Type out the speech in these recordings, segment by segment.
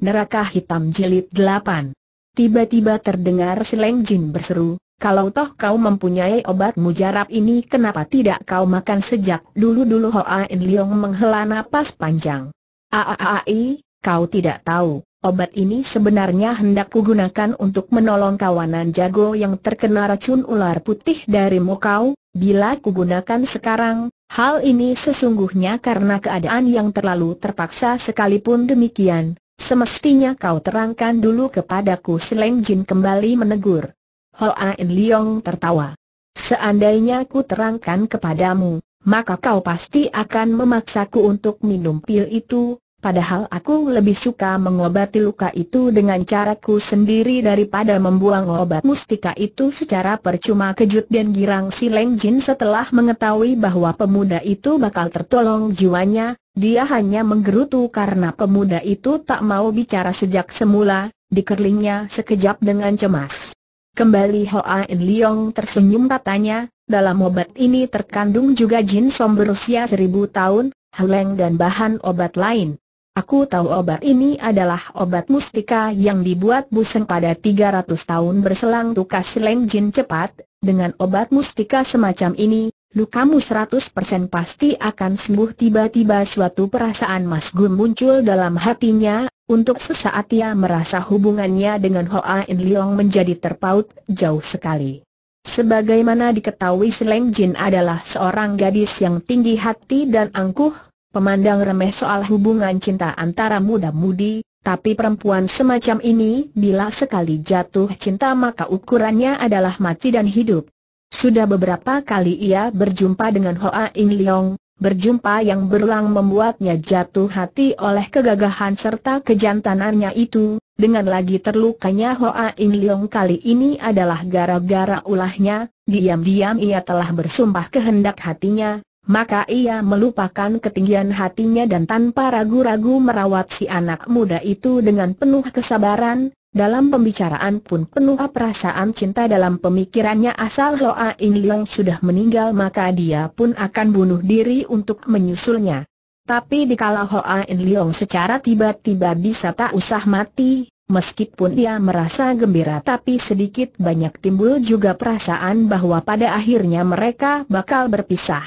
Neraka Hitam Jilid 8 Tiba-tiba terdengar Sileng Jin berseru, kalau toh kau mempunyai obat mujarab ini kenapa tidak kau makan sejak dulu-dulu Hoa In Leong menghela napas panjang. Aaai, kau tidak tahu, obat ini sebenarnya hendak kugunakan untuk menolong kawanan jago yang terkena racun ular putih dari mukau, bila kugunakan sekarang, hal ini sesungguhnya karena keadaan yang terlalu terpaksa sekalipun demikian, Semestinya kau terangkan dulu kepadaku Seleng Jin kembali menegur. Hoa In Leong tertawa. Seandainya ku terangkan kepadamu, maka kau pasti akan memaksaku untuk minum pil itu, Padahal aku lebih suka mengobati luka itu dengan caraku sendiri daripada membuang obat mustika itu secara percuma kejut dan girang si Leng Jin setelah mengetahui bahwa pemuda itu bakal tertolong jiwanya, dia hanya menggerutu karena pemuda itu tak mau bicara sejak semula, dikerlingnya sekejap dengan cemas. Kembali Hoa In Leong tersenyum katanya, dalam obat ini terkandung juga Jin som berusia seribu tahun, heleng dan bahan obat lain. Aku tahu obat ini adalah obat mustika yang dibuat Buseng pada 300 tahun berselang tukas Leng Jin cepat, dengan obat mustika semacam ini, lukamu seratus persen pasti akan sembuh tiba-tiba suatu perasaan Mas Gun muncul dalam hatinya, untuk sesaat ia merasa hubungannya dengan Hoa In Leong menjadi terpaut jauh sekali. Sebagaimana diketahui Seleng Jin adalah seorang gadis yang tinggi hati dan angkuh, pemandang remeh soal hubungan cinta antara muda-mudi, tapi perempuan semacam ini bila sekali jatuh cinta maka ukurannya adalah mati dan hidup. Sudah beberapa kali ia berjumpa dengan Hoa In Leong, berjumpa yang berulang membuatnya jatuh hati oleh kegagahan serta kejantanannya itu, dengan lagi terlukanya Hoa In Leong kali ini adalah gara-gara ulahnya, diam-diam ia telah bersumpah kehendak hatinya, maka ia melupakan ketinggian hatinya dan tanpa ragu-ragu merawat si anak muda itu dengan penuh kesabaran, dalam pembicaraan pun penuh perasaan cinta dalam pemikirannya asal Loa In Leong sudah meninggal maka dia pun akan bunuh diri untuk menyusulnya. Tapi dikala Hoa In Leong secara tiba-tiba bisa tak usah mati, meskipun ia merasa gembira tapi sedikit banyak timbul juga perasaan bahwa pada akhirnya mereka bakal berpisah.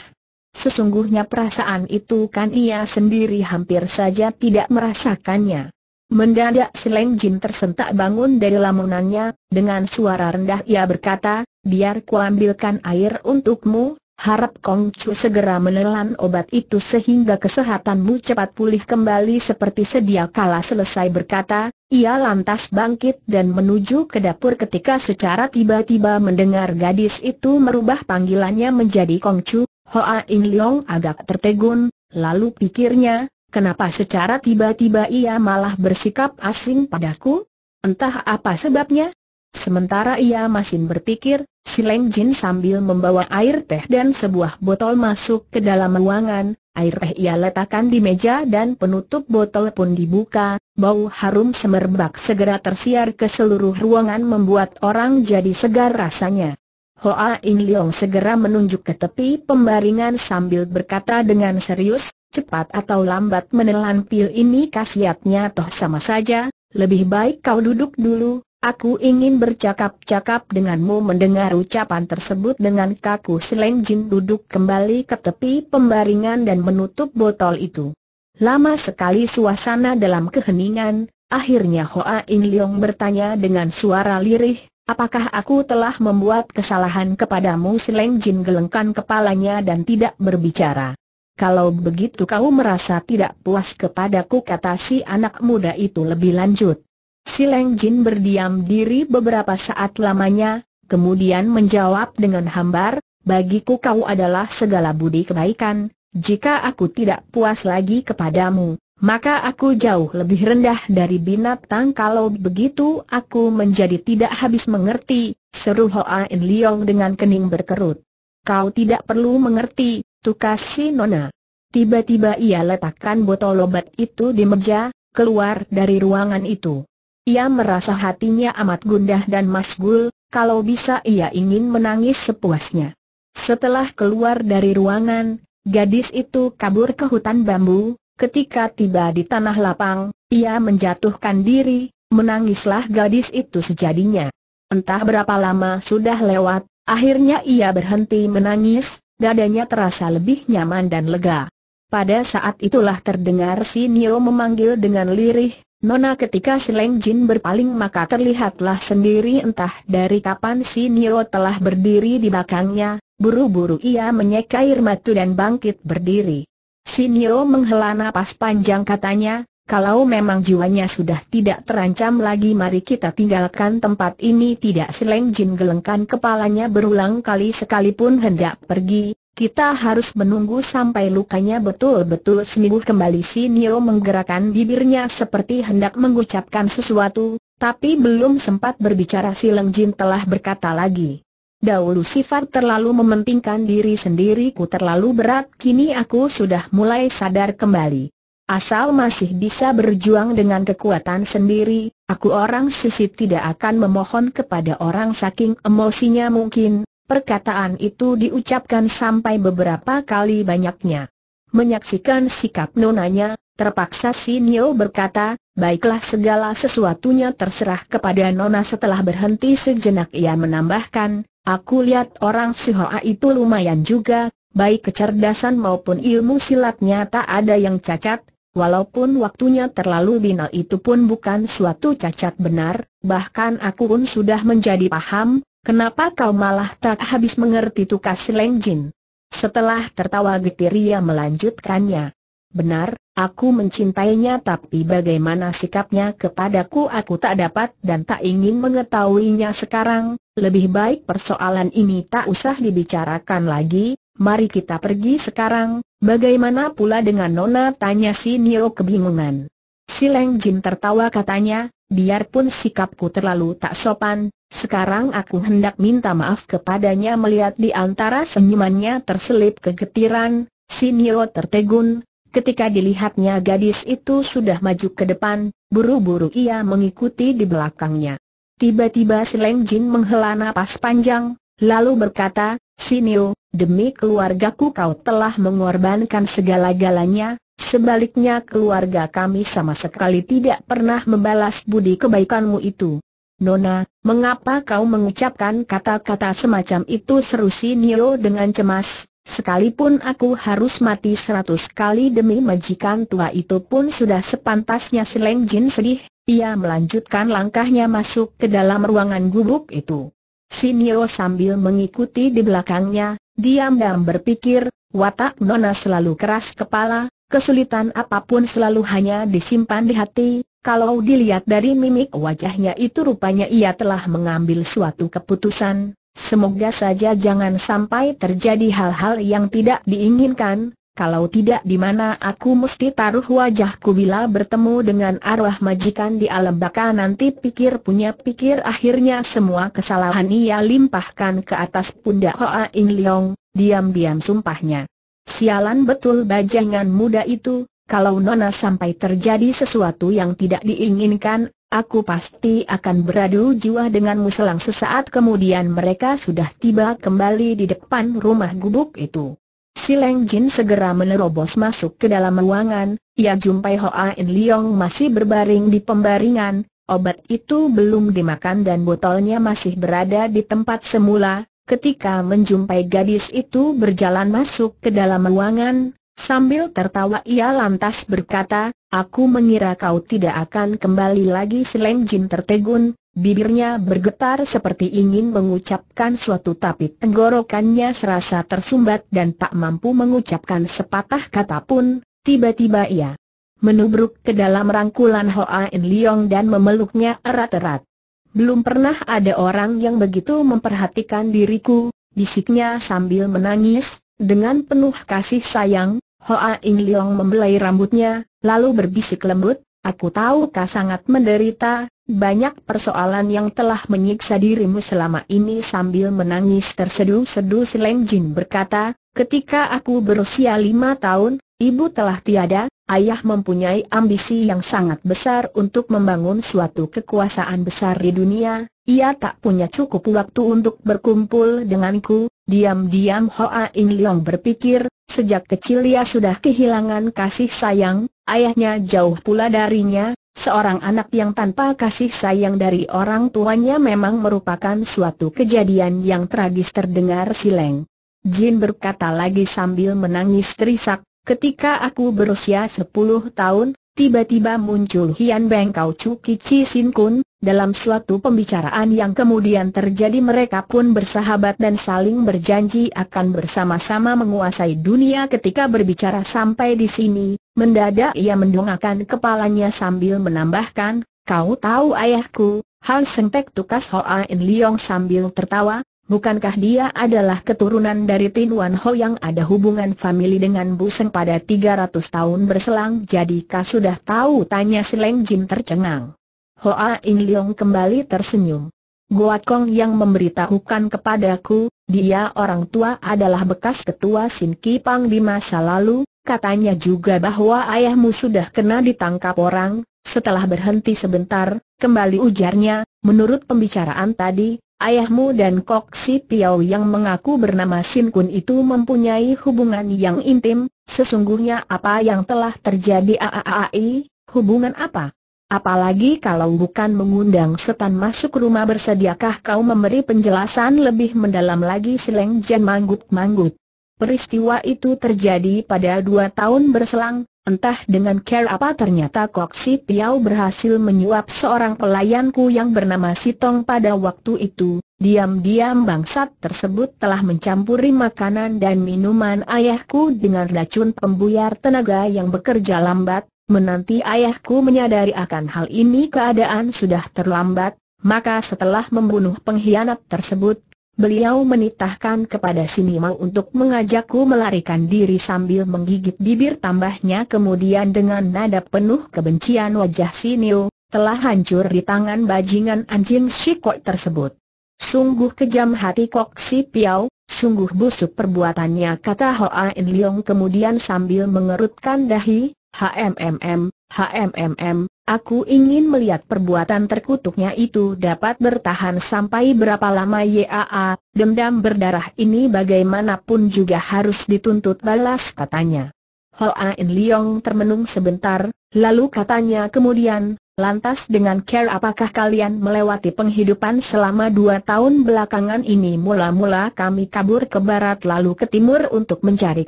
Sesungguhnya perasaan itu kan ia sendiri hampir saja tidak merasakannya. Mendadak Seleng Jin tersentak bangun dari lamunannya, dengan suara rendah ia berkata, biar kuambilkan air untukmu, harap Kong Chu segera menelan obat itu sehingga kesehatanmu cepat pulih kembali seperti sedia kala selesai berkata, ia lantas bangkit dan menuju ke dapur ketika secara tiba-tiba mendengar gadis itu merubah panggilannya menjadi Kong Chu, Hoa In Leong agak tertegun, lalu pikirnya, Kenapa secara tiba-tiba ia malah bersikap asing padaku? Entah apa sebabnya? Sementara ia masih berpikir, si Leng Jin sambil membawa air teh dan sebuah botol masuk ke dalam ruangan, air teh ia letakkan di meja dan penutup botol pun dibuka, bau harum semerbak segera tersiar ke seluruh ruangan membuat orang jadi segar rasanya. Hoa In Leong segera menunjuk ke tepi pembaringan sambil berkata dengan serius, cepat atau lambat menelan pil ini khasiatnya toh sama saja, lebih baik kau duduk dulu, aku ingin bercakap-cakap denganmu mendengar ucapan tersebut dengan kaku Seleng Jin duduk kembali ke tepi pembaringan dan menutup botol itu. Lama sekali suasana dalam keheningan, akhirnya Hoa In Leong bertanya dengan suara lirih, Apakah aku telah membuat kesalahan kepadamu Seleng Jin gelengkan kepalanya dan tidak berbicara kalau begitu kau merasa tidak puas kepadaku kata si anak muda itu lebih lanjut. Si Leng Jin berdiam diri beberapa saat lamanya, kemudian menjawab dengan hambar, bagiku kau adalah segala budi kebaikan, jika aku tidak puas lagi kepadamu, maka aku jauh lebih rendah dari binatang kalau begitu aku menjadi tidak habis mengerti, seru Hoa In Leong dengan kening berkerut. Kau tidak perlu mengerti, Tukas si Nona. Tiba-tiba ia letakkan botol obat itu di meja, keluar dari ruangan itu. Ia merasa hatinya amat gundah dan masgul, kalau bisa ia ingin menangis sepuasnya. Setelah keluar dari ruangan, gadis itu kabur ke hutan bambu, ketika tiba di tanah lapang, ia menjatuhkan diri, menangislah gadis itu sejadinya. Entah berapa lama sudah lewat, akhirnya ia berhenti menangis, dadanya terasa lebih nyaman dan lega. Pada saat itulah terdengar si Nio memanggil dengan lirih, Nona ketika si Leng Jin berpaling maka terlihatlah sendiri entah dari kapan si Nio telah berdiri di belakangnya, buru-buru ia menyeka air matu dan bangkit berdiri. Si Nio menghela napas panjang katanya, kalau memang jiwanya sudah tidak terancam lagi mari kita tinggalkan tempat ini tidak Seleng Jin gelengkan kepalanya berulang kali sekalipun hendak pergi, kita harus menunggu sampai lukanya betul-betul sembuh kembali si Nio menggerakkan bibirnya seperti hendak mengucapkan sesuatu, tapi belum sempat berbicara sileng Jin telah berkata lagi. Dahulu sifat terlalu mementingkan diri sendiri, ku terlalu berat kini aku sudah mulai sadar kembali Asal masih bisa berjuang dengan kekuatan sendiri, aku orang sisi tidak akan memohon kepada orang saking emosinya mungkin, perkataan itu diucapkan sampai beberapa kali banyaknya. Menyaksikan sikap nonanya, terpaksa si Nio berkata, baiklah segala sesuatunya terserah kepada nona setelah berhenti sejenak ia menambahkan, aku lihat orang si Hoa itu lumayan juga, baik kecerdasan maupun ilmu silatnya tak ada yang cacat, Walaupun waktunya terlalu binal itu pun bukan suatu cacat benar, bahkan aku pun sudah menjadi paham, kenapa kau malah tak habis mengerti tukas Jin. Setelah tertawa getir ia melanjutkannya. Benar, aku mencintainya tapi bagaimana sikapnya kepadaku aku tak dapat dan tak ingin mengetahuinya sekarang, lebih baik persoalan ini tak usah dibicarakan lagi, mari kita pergi sekarang, bagaimana pula dengan Nona? Tanya si Nio kebingungan. Si Leng Jin tertawa katanya, biarpun sikapku terlalu tak sopan, sekarang aku hendak minta maaf kepadanya melihat di antara senyumannya terselip kegetiran, si Nio tertegun, Ketika dilihatnya gadis itu sudah maju ke depan, buru-buru ia mengikuti di belakangnya. Tiba-tiba Leng Jin menghela napas panjang, lalu berkata, Sinil, demi keluargaku kau telah mengorbankan segala-galanya, sebaliknya keluarga kami sama sekali tidak pernah membalas budi kebaikanmu itu. Nona, mengapa kau mengucapkan kata-kata semacam itu seru Sinil dengan cemas, sekalipun aku harus mati seratus kali demi majikan tua itu pun sudah sepantasnya Seleng Jin sedih, ia melanjutkan langkahnya masuk ke dalam ruangan gubuk itu. Sinio sambil mengikuti di belakangnya, diam-diam berpikir, watak Nona selalu keras kepala, kesulitan apapun selalu hanya disimpan di hati, kalau dilihat dari mimik wajahnya itu rupanya ia telah mengambil suatu keputusan, semoga saja jangan sampai terjadi hal-hal yang tidak diinginkan, kalau tidak di mana aku mesti taruh wajahku bila bertemu dengan arwah majikan di alam baka nanti pikir punya pikir akhirnya semua kesalahan ia limpahkan ke atas pundak Hoa In Leong, diam-diam sumpahnya. Sialan betul bajangan muda itu, kalau Nona sampai terjadi sesuatu yang tidak diinginkan, aku pasti akan beradu jiwa denganmu selang sesaat kemudian mereka sudah tiba kembali di depan rumah gubuk itu. Si Leng Jin segera menerobos masuk ke dalam ruangan, ia jumpai Hoa In Leong masih berbaring di pembaringan, obat itu belum dimakan dan botolnya masih berada di tempat semula. Ketika menjumpai gadis itu berjalan masuk ke dalam ruangan, Sambil tertawa ia lantas berkata, aku mengira kau tidak akan kembali lagi Leng Jin tertegun, Bibirnya bergetar seperti ingin mengucapkan suatu tapi tenggorokannya serasa tersumbat dan tak mampu mengucapkan sepatah kata pun, tiba-tiba ia menubruk ke dalam rangkulan Hoa In Leong dan memeluknya erat-erat. Belum pernah ada orang yang begitu memperhatikan diriku, bisiknya sambil menangis, dengan penuh kasih sayang, Hoa In Leong membelai rambutnya, lalu berbisik lembut, Aku tahu kau sangat menderita, banyak persoalan yang telah menyiksa dirimu selama ini sambil menangis terseduh-seduh Leng Jin berkata, ketika aku berusia lima tahun, ibu telah tiada, ayah mempunyai ambisi yang sangat besar untuk membangun suatu kekuasaan besar di dunia, ia tak punya cukup waktu untuk berkumpul denganku, diam-diam Hoa In Leong berpikir, sejak kecil ia sudah kehilangan kasih sayang, Ayahnya jauh pula darinya, seorang anak yang tanpa kasih sayang dari orang tuanya memang merupakan suatu kejadian yang tragis terdengar sileng. Jin berkata lagi sambil menangis terisak, ketika aku berusia 10 tahun, tiba-tiba muncul Hian Beng Kau Cuki Chi Sin Kun, dalam suatu pembicaraan yang kemudian terjadi mereka pun bersahabat dan saling berjanji akan bersama-sama menguasai dunia ketika berbicara sampai di sini, mendadak ia mendongakkan kepalanya sambil menambahkan, kau tahu ayahku, Hal Sengtek tukas Hoa In Liong sambil tertawa, Bukankah dia adalah keturunan dari Tin Wan Ho yang ada hubungan famili dengan Bu Buseng pada 300 tahun berselang Jadi kau sudah tahu tanya Seleng Jin tercengang. Hoa In Leong kembali tersenyum. Gua Kong yang memberitahukan kepadaku, dia orang tua adalah bekas ketua Sin Pang di masa lalu, katanya juga bahwa ayahmu sudah kena ditangkap orang, setelah berhenti sebentar, kembali ujarnya, menurut pembicaraan tadi, Ayahmu dan Kok Si Piao yang mengaku bernama Sim Kun itu mempunyai hubungan yang intim, sesungguhnya apa yang telah terjadi AAAI, hubungan apa? Apalagi kalau bukan mengundang setan masuk rumah bersediakah kau memberi penjelasan lebih mendalam lagi sileng jen manggut-manggut. Peristiwa itu terjadi pada dua tahun berselang, Entah dengan care apa ternyata Kok Si Piao berhasil menyuap seorang pelayanku yang bernama Sitong pada waktu itu, diam-diam bangsat tersebut telah mencampuri makanan dan minuman ayahku dengan racun pembuyar tenaga yang bekerja lambat, menanti ayahku menyadari akan hal ini keadaan sudah terlambat, maka setelah membunuh pengkhianat tersebut, Beliau menitahkan kepada Sinimang untuk mengajakku melarikan diri sambil menggigit bibir tambahnya kemudian dengan nada penuh kebencian wajah Sinio, telah hancur di tangan bajingan anjing Shikoi tersebut. Sungguh kejam hati Kok Si Piao, sungguh busuk perbuatannya kata Hoa In Leong kemudian sambil mengerutkan dahi, HMMM, HMMM, Aku ingin melihat perbuatan terkutuknya itu dapat bertahan sampai berapa lama YAA, dendam berdarah ini bagaimanapun juga harus dituntut balas katanya. Ain Leong termenung sebentar, lalu katanya kemudian, lantas dengan care apakah kalian melewati penghidupan selama dua tahun belakangan ini mula-mula kami kabur ke barat lalu ke timur untuk mencari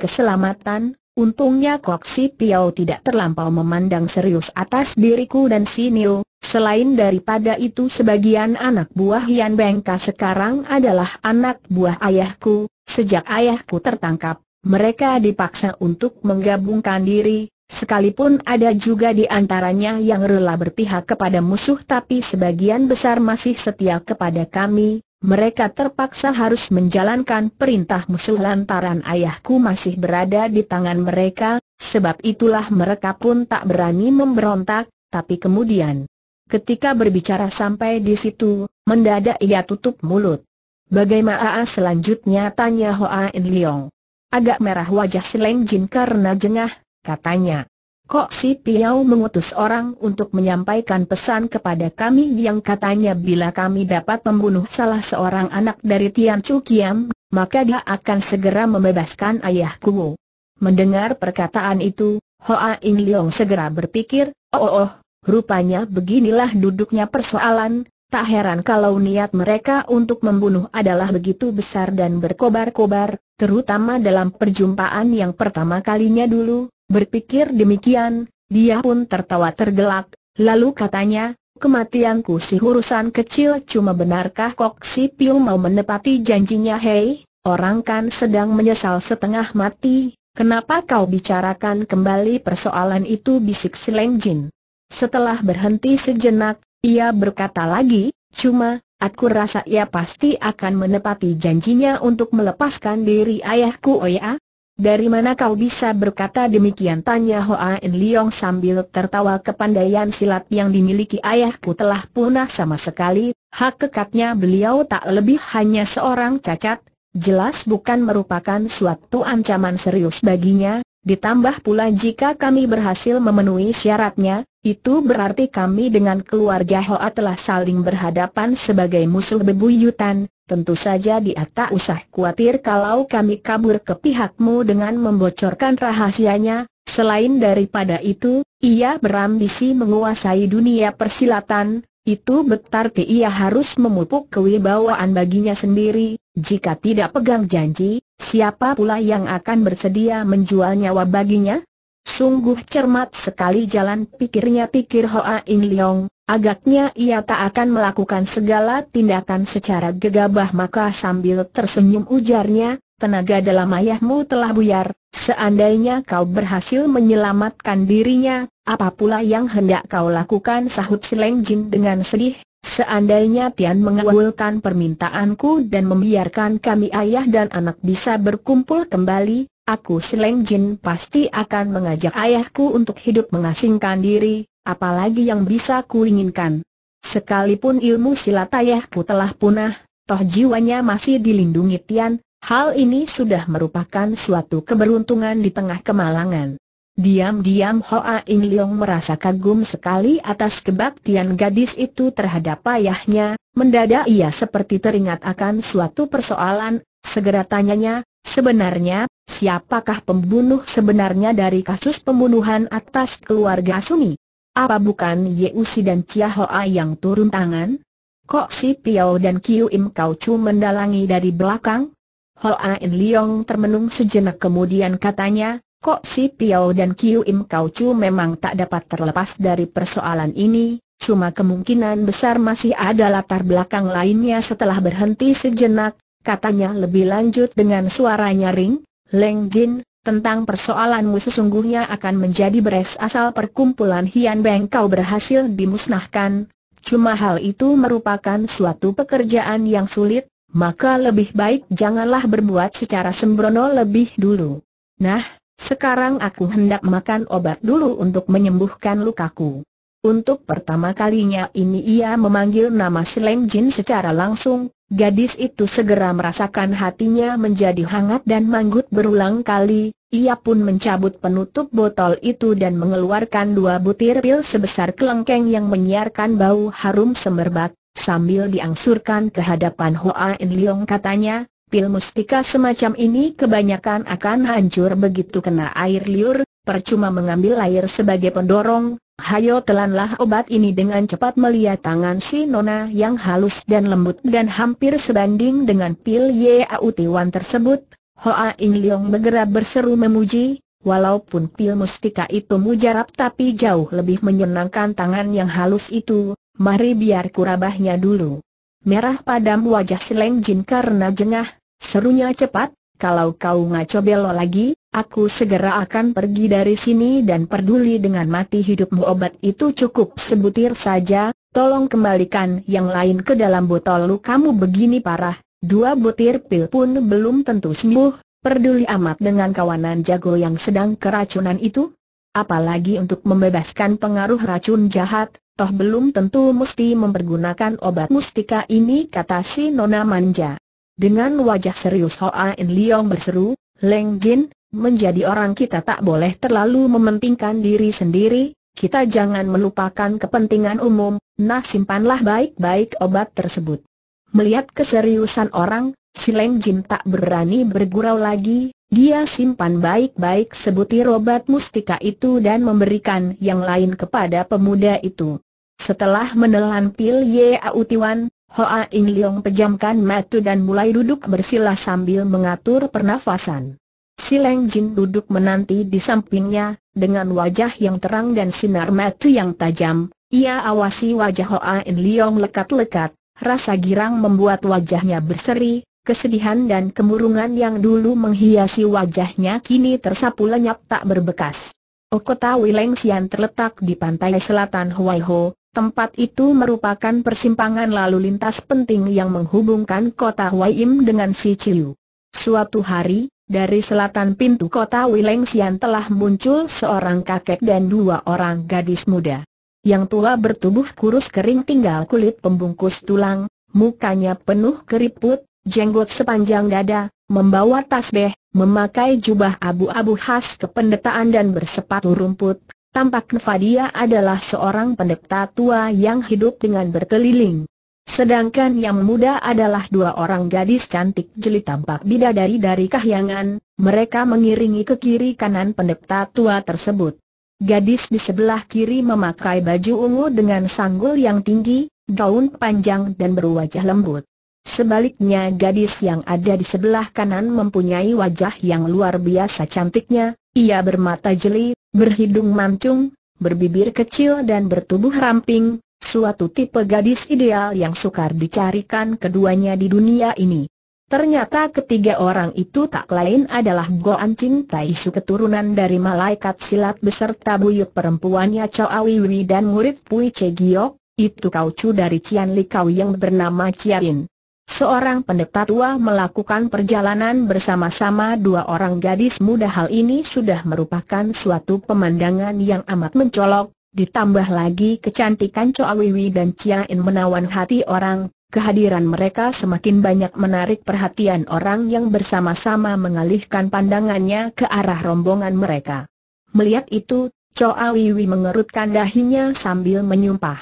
keselamatan, Untungnya Kok Si Piao tidak terlampau memandang serius atas diriku dan Si Niu, selain daripada itu sebagian anak buah Yan Bengka sekarang adalah anak buah ayahku, sejak ayahku tertangkap, mereka dipaksa untuk menggabungkan diri, Sekalipun ada juga di antaranya yang rela berpihak kepada musuh tapi sebagian besar masih setia kepada kami, mereka terpaksa harus menjalankan perintah musuh lantaran ayahku masih berada di tangan mereka, sebab itulah mereka pun tak berani memberontak, tapi kemudian Ketika berbicara sampai di situ, mendadak ia tutup mulut. Bagaimana selanjutnya tanya Hoa In Leong. Agak merah wajah Seleng Jin karena jengah, katanya. Kok si Piau mengutus orang untuk menyampaikan pesan kepada kami yang katanya bila kami dapat membunuh salah seorang anak dari Tian Chu Kiam, maka dia akan segera membebaskan ayahku. Mendengar perkataan itu, Hoa In Leong segera berpikir, oh, oh oh, rupanya beginilah duduknya persoalan, tak heran kalau niat mereka untuk membunuh adalah begitu besar dan berkobar-kobar, terutama dalam perjumpaan yang pertama kalinya dulu, Berpikir demikian, dia pun tertawa tergelak, lalu katanya, kematianku sih urusan kecil cuma benarkah Kok Si Piu mau menepati janjinya hei, orang kan sedang menyesal setengah mati, kenapa kau bicarakan kembali persoalan itu bisik si Leng Jin. Setelah berhenti sejenak, ia berkata lagi, cuma, aku rasa ia pasti akan menepati janjinya untuk melepaskan diri ayahku Oya, oh dari mana kau bisa berkata demikian? Tanya Hoa En Leong sambil tertawa kepandaian silat yang dimiliki ayahku telah punah sama sekali, hak kekatnya beliau tak lebih hanya seorang cacat, jelas bukan merupakan suatu ancaman serius baginya, ditambah pula jika kami berhasil memenuhi syaratnya, itu berarti kami dengan keluarga Hoa telah saling berhadapan sebagai musuh bebuyutan, Tentu saja dia tak usah khawatir kalau kami kabur ke pihakmu dengan membocorkan rahasianya, selain daripada itu, ia berambisi menguasai dunia persilatan, itu berarti ia harus memupuk kewibawaan baginya sendiri, jika tidak pegang janji, siapa pula yang akan bersedia menjual nyawa baginya? Sungguh cermat sekali jalan pikirnya pikir Hoa In Leong, agaknya ia tak akan melakukan segala tindakan secara gegabah maka sambil tersenyum ujarnya, tenaga dalam ayahmu telah buyar, seandainya kau berhasil menyelamatkan dirinya, apa pula yang hendak kau lakukan sahut Sileng Jin dengan sedih, Seandainya Tian mengabulkan permintaanku dan membiarkan kami ayah dan anak bisa berkumpul kembali, Aku Seleng Jin pasti akan mengajak ayahku untuk hidup mengasingkan diri, apalagi yang bisa ku inginkan. Sekalipun ilmu silat ayahku telah punah, toh jiwanya masih dilindungi Tian, hal ini sudah merupakan suatu keberuntungan di tengah kemalangan. Diam-diam Hoa In Leong merasa kagum sekali atas kebaktian gadis itu terhadap ayahnya, mendadak ia seperti teringat akan suatu persoalan, segera tanyanya, Sebenarnya, siapakah pembunuh sebenarnya dari kasus pembunuhan atas keluarga Sumi? Apa bukan Yeusi dan Chia Hoa yang turun tangan? Kok si Piao dan Kiu Im Kau Chu mendalangi dari belakang? Hoa In Liong termenung sejenak kemudian katanya, kok si Piao dan Kiu Im Kau Chu memang tak dapat terlepas dari persoalan ini, cuma kemungkinan besar masih ada latar belakang lainnya setelah berhenti sejenak, katanya lebih lanjut dengan suara nyaring, Leng Jin, tentang persoalanmu sesungguhnya akan menjadi beres asal perkumpulan Hian Beng kau berhasil dimusnahkan, cuma hal itu merupakan suatu pekerjaan yang sulit, maka lebih baik janganlah berbuat secara sembrono lebih dulu. Nah, sekarang aku hendak makan obat dulu untuk menyembuhkan lukaku. Untuk pertama kalinya ini ia memanggil nama Sleng Jin secara langsung, Gadis itu segera merasakan hatinya menjadi hangat dan manggut berulang kali, ia pun mencabut penutup botol itu dan mengeluarkan dua butir pil sebesar kelengkeng yang menyiarkan bau harum semerbak. sambil diangsurkan ke hadapan Hoa En Leong katanya, pil mustika semacam ini kebanyakan akan hancur begitu kena air liur, percuma mengambil air sebagai pendorong, Hayo telanlah obat ini dengan cepat melihat tangan si Nona yang halus dan lembut dan hampir sebanding dengan pil Yau Tiwan tersebut. Hoa In Leong bergerak berseru memuji, Walaupun pil mustika itu mujarab tapi jauh lebih menyenangkan tangan yang halus itu, mari biar kurabahnya dulu. Merah padam wajah Seleng Jin karena jengah, serunya cepat, kalau kau ngaco belo lagi, aku segera akan pergi dari sini dan peduli dengan mati hidupmu obat itu cukup sebutir saja, tolong kembalikan yang lain ke dalam botol lu kamu begini parah, dua butir pil pun belum tentu sembuh, peduli amat dengan kawanan jago yang sedang keracunan itu? Apalagi untuk membebaskan pengaruh racun jahat, toh belum tentu mesti mempergunakan obat mustika ini kata si Nona Manja. Dengan wajah serius Hoa In Leong berseru, Leng Jin, menjadi orang kita tak boleh terlalu mementingkan diri sendiri, kita jangan melupakan kepentingan umum, nah simpanlah baik-baik obat tersebut. Melihat keseriusan orang, si Leng Jin tak berani bergurau lagi, dia simpan baik-baik sebutir obat mustika itu dan memberikan yang lain kepada pemuda itu. Setelah menelan pil Yau Tiwan, Hoa In Leong pejamkan mata dan mulai duduk bersila sambil mengatur pernafasan. Si Leng Jin duduk menanti di sampingnya, dengan wajah yang terang dan sinar mata yang tajam, ia awasi wajah Hoa In Leong lekat-lekat, rasa girang membuat wajahnya berseri, kesedihan dan kemurungan yang dulu menghiasi wajahnya kini tersapu lenyap tak berbekas. Okota Wileng Sian terletak di pantai selatan Huaiho, Tempat itu merupakan persimpangan lalu lintas penting yang menghubungkan kota Huaim dengan Si Siciu. Suatu hari, dari selatan pintu kota Wilengsian telah muncul seorang kakek dan dua orang gadis muda. Yang tua bertubuh kurus kering tinggal kulit pembungkus tulang, mukanya penuh keriput, jenggot sepanjang dada, membawa tasbih, memakai jubah abu-abu khas kependetaan dan bersepatu rumput, Tampak Nevadia adalah seorang pendeta tua yang hidup dengan berkeliling. Sedangkan yang muda adalah dua orang gadis cantik jeli tampak bidadari dari kahyangan, mereka mengiringi ke kiri kanan pendeta tua tersebut. Gadis di sebelah kiri memakai baju ungu dengan sanggul yang tinggi, gaun panjang dan berwajah lembut. Sebaliknya gadis yang ada di sebelah kanan mempunyai wajah yang luar biasa cantiknya, ia bermata jeli, berhidung mancung, berbibir kecil dan bertubuh ramping, suatu tipe gadis ideal yang sukar dicarikan keduanya di dunia ini. Ternyata ketiga orang itu tak lain adalah Goan Ching su keturunan dari malaikat silat beserta buyut perempuannya awi Wiwi dan murid Pui che Giok, itu kauchu dari Cian li kau yang bernama Ciarin. Seorang pendeta tua melakukan perjalanan bersama-sama dua orang gadis muda hal ini sudah merupakan suatu pemandangan yang amat mencolok, ditambah lagi kecantikan Choa Wiwi dan Chia In menawan hati orang, kehadiran mereka semakin banyak menarik perhatian orang yang bersama-sama mengalihkan pandangannya ke arah rombongan mereka. Melihat itu, Choa Wiwi mengerutkan dahinya sambil menyumpah.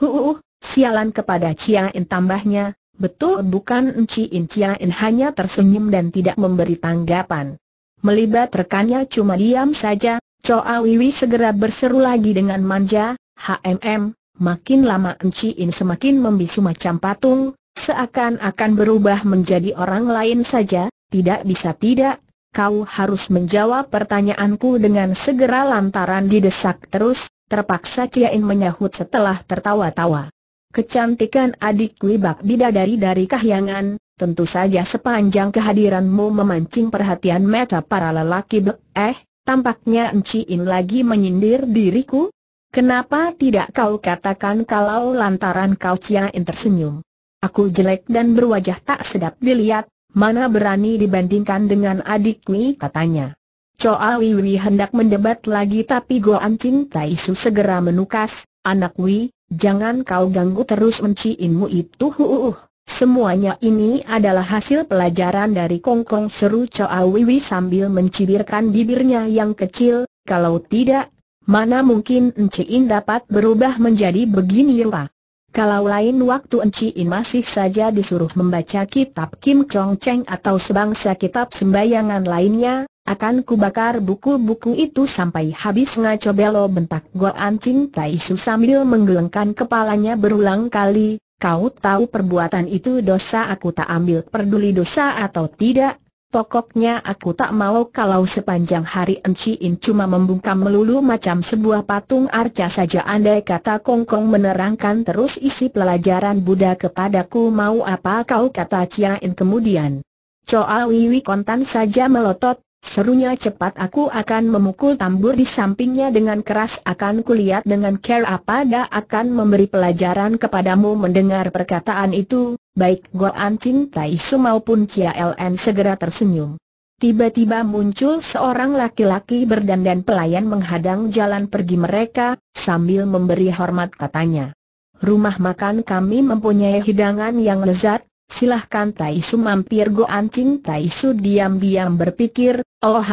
Huuuh, sialan kepada Chia In tambahnya, Betul bukan Enci Inciain hanya tersenyum dan tidak memberi tanggapan. Melibat rekannya cuma diam saja, Choa Wiwi segera berseru lagi dengan manja, HMM, makin lama Enci In semakin membisu macam patung, seakan-akan berubah menjadi orang lain saja, tidak bisa tidak, kau harus menjawab pertanyaanku dengan segera lantaran didesak terus, terpaksa Ciain menyahut setelah tertawa-tawa. Kecantikan adik Libak Bidadari dari Kahyangan, tentu saja sepanjang kehadiranmu memancing perhatian mata para lelaki be eh, tampaknya Enci Enciin lagi menyindir diriku? Kenapa tidak kau katakan kalau lantaran kau Cia In tersenyum? Aku jelek dan berwajah tak sedap dilihat, mana berani dibandingkan dengan adikku katanya. Choa Wiwi hendak mendebat lagi tapi Goan Tai Su segera menukas, anak Wi, Jangan kau ganggu terus menciinmu itu huuuh. Semuanya ini adalah hasil pelajaran dari Kongkong seru Choa Wiwi sambil mencibirkan bibirnya yang kecil, kalau tidak, mana mungkin Enciin dapat berubah menjadi begini rupa. Kalau lain waktu Enciin masih saja disuruh membaca kitab Kim Chong Cheng atau sebangsa kitab sembayangan lainnya, akan kubakar buku-buku itu sampai habis ngaco belo bentak Goan Ching Tai Su sambil menggelengkan kepalanya berulang kali. Kau tahu perbuatan itu dosa aku tak ambil peduli dosa atau tidak. Pokoknya aku tak mau kalau sepanjang hari Enciin cuma membungkam melulu macam sebuah patung arca saja andai kata Kongkong menerangkan terus isi pelajaran Buddha kepadaku mau apa kau kata In kemudian. Choa Wiwi kontan saja melotot, Serunya cepat aku akan memukul tambur di sampingnya dengan keras akan kulihat dengan care apa dia akan memberi pelajaran kepadamu mendengar perkataan itu, baik Goan Ching Tai Su maupun Chia n segera tersenyum. Tiba-tiba muncul seorang laki-laki berdandan pelayan menghadang jalan pergi mereka, sambil memberi hormat katanya. Rumah makan kami mempunyai hidangan yang lezat, silahkan Tai Su mampir Go Ancing Tai Su diam-diam berpikir, oh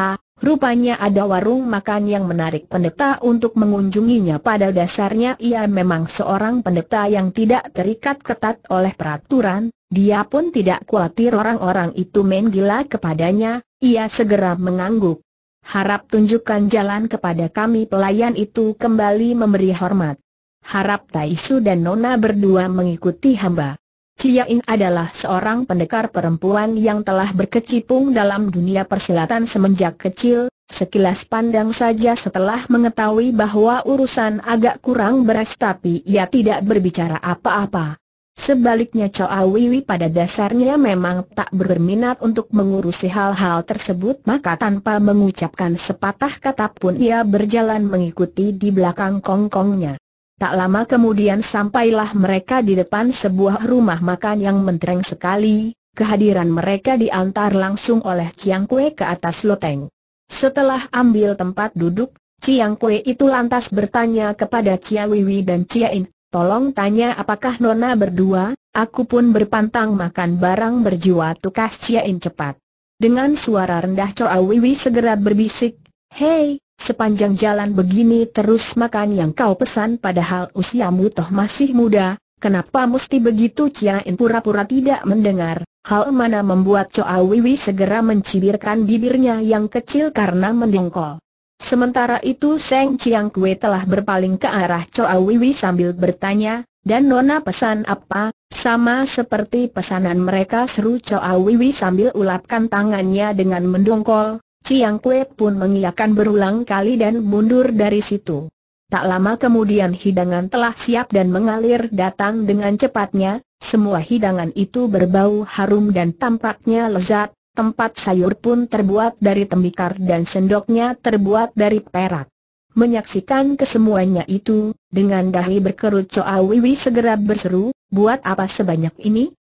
rupanya ada warung makan yang menarik pendeta untuk mengunjunginya pada dasarnya ia memang seorang pendeta yang tidak terikat ketat oleh peraturan, dia pun tidak khawatir orang-orang itu main gila kepadanya, ia segera mengangguk. Harap tunjukkan jalan kepada kami pelayan itu kembali memberi hormat. Harap Taisu dan Nona berdua mengikuti hamba. Cia In adalah seorang pendekar perempuan yang telah berkecimpung dalam dunia persilatan semenjak kecil, sekilas pandang saja setelah mengetahui bahwa urusan agak kurang beres tapi ia tidak berbicara apa-apa. Sebaliknya Choa Wiwi pada dasarnya memang tak berminat untuk mengurusi hal-hal tersebut maka tanpa mengucapkan sepatah kata pun ia berjalan mengikuti di belakang kongkongnya. Tak lama kemudian sampailah mereka di depan sebuah rumah makan yang mentereng sekali, kehadiran mereka diantar langsung oleh Chiang Kue ke atas loteng. Setelah ambil tempat duduk, Chiang Kue itu lantas bertanya kepada Chia Wiwi dan Chia In, tolong tanya apakah Nona berdua, aku pun berpantang makan barang berjiwa tukas Chia In cepat. Dengan suara rendah Choa Wiwi segera berbisik, Hei, Sepanjang jalan begini terus makan yang kau pesan padahal usiamu toh masih muda, kenapa mesti begitu Cia In pura-pura tidak mendengar, hal mana membuat Coa Wiwi segera mencibirkan bibirnya yang kecil karena mendongkol. Sementara itu Seng Chiang Kue telah berpaling ke arah Coa Wiwi sambil bertanya, dan Nona pesan apa? Sama seperti pesanan mereka seru Coa Wiwi sambil ulapkan tangannya dengan mendongkol, Chiang Kue pun mengiyakan berulang kali dan mundur dari situ. Tak lama kemudian hidangan telah siap dan mengalir datang dengan cepatnya, semua hidangan itu berbau harum dan tampaknya lezat, tempat sayur pun terbuat dari tembikar dan sendoknya terbuat dari perak. Menyaksikan kesemuanya itu, dengan dahi berkerut Choa Wiwi segera berseru, buat apa sebanyak ini?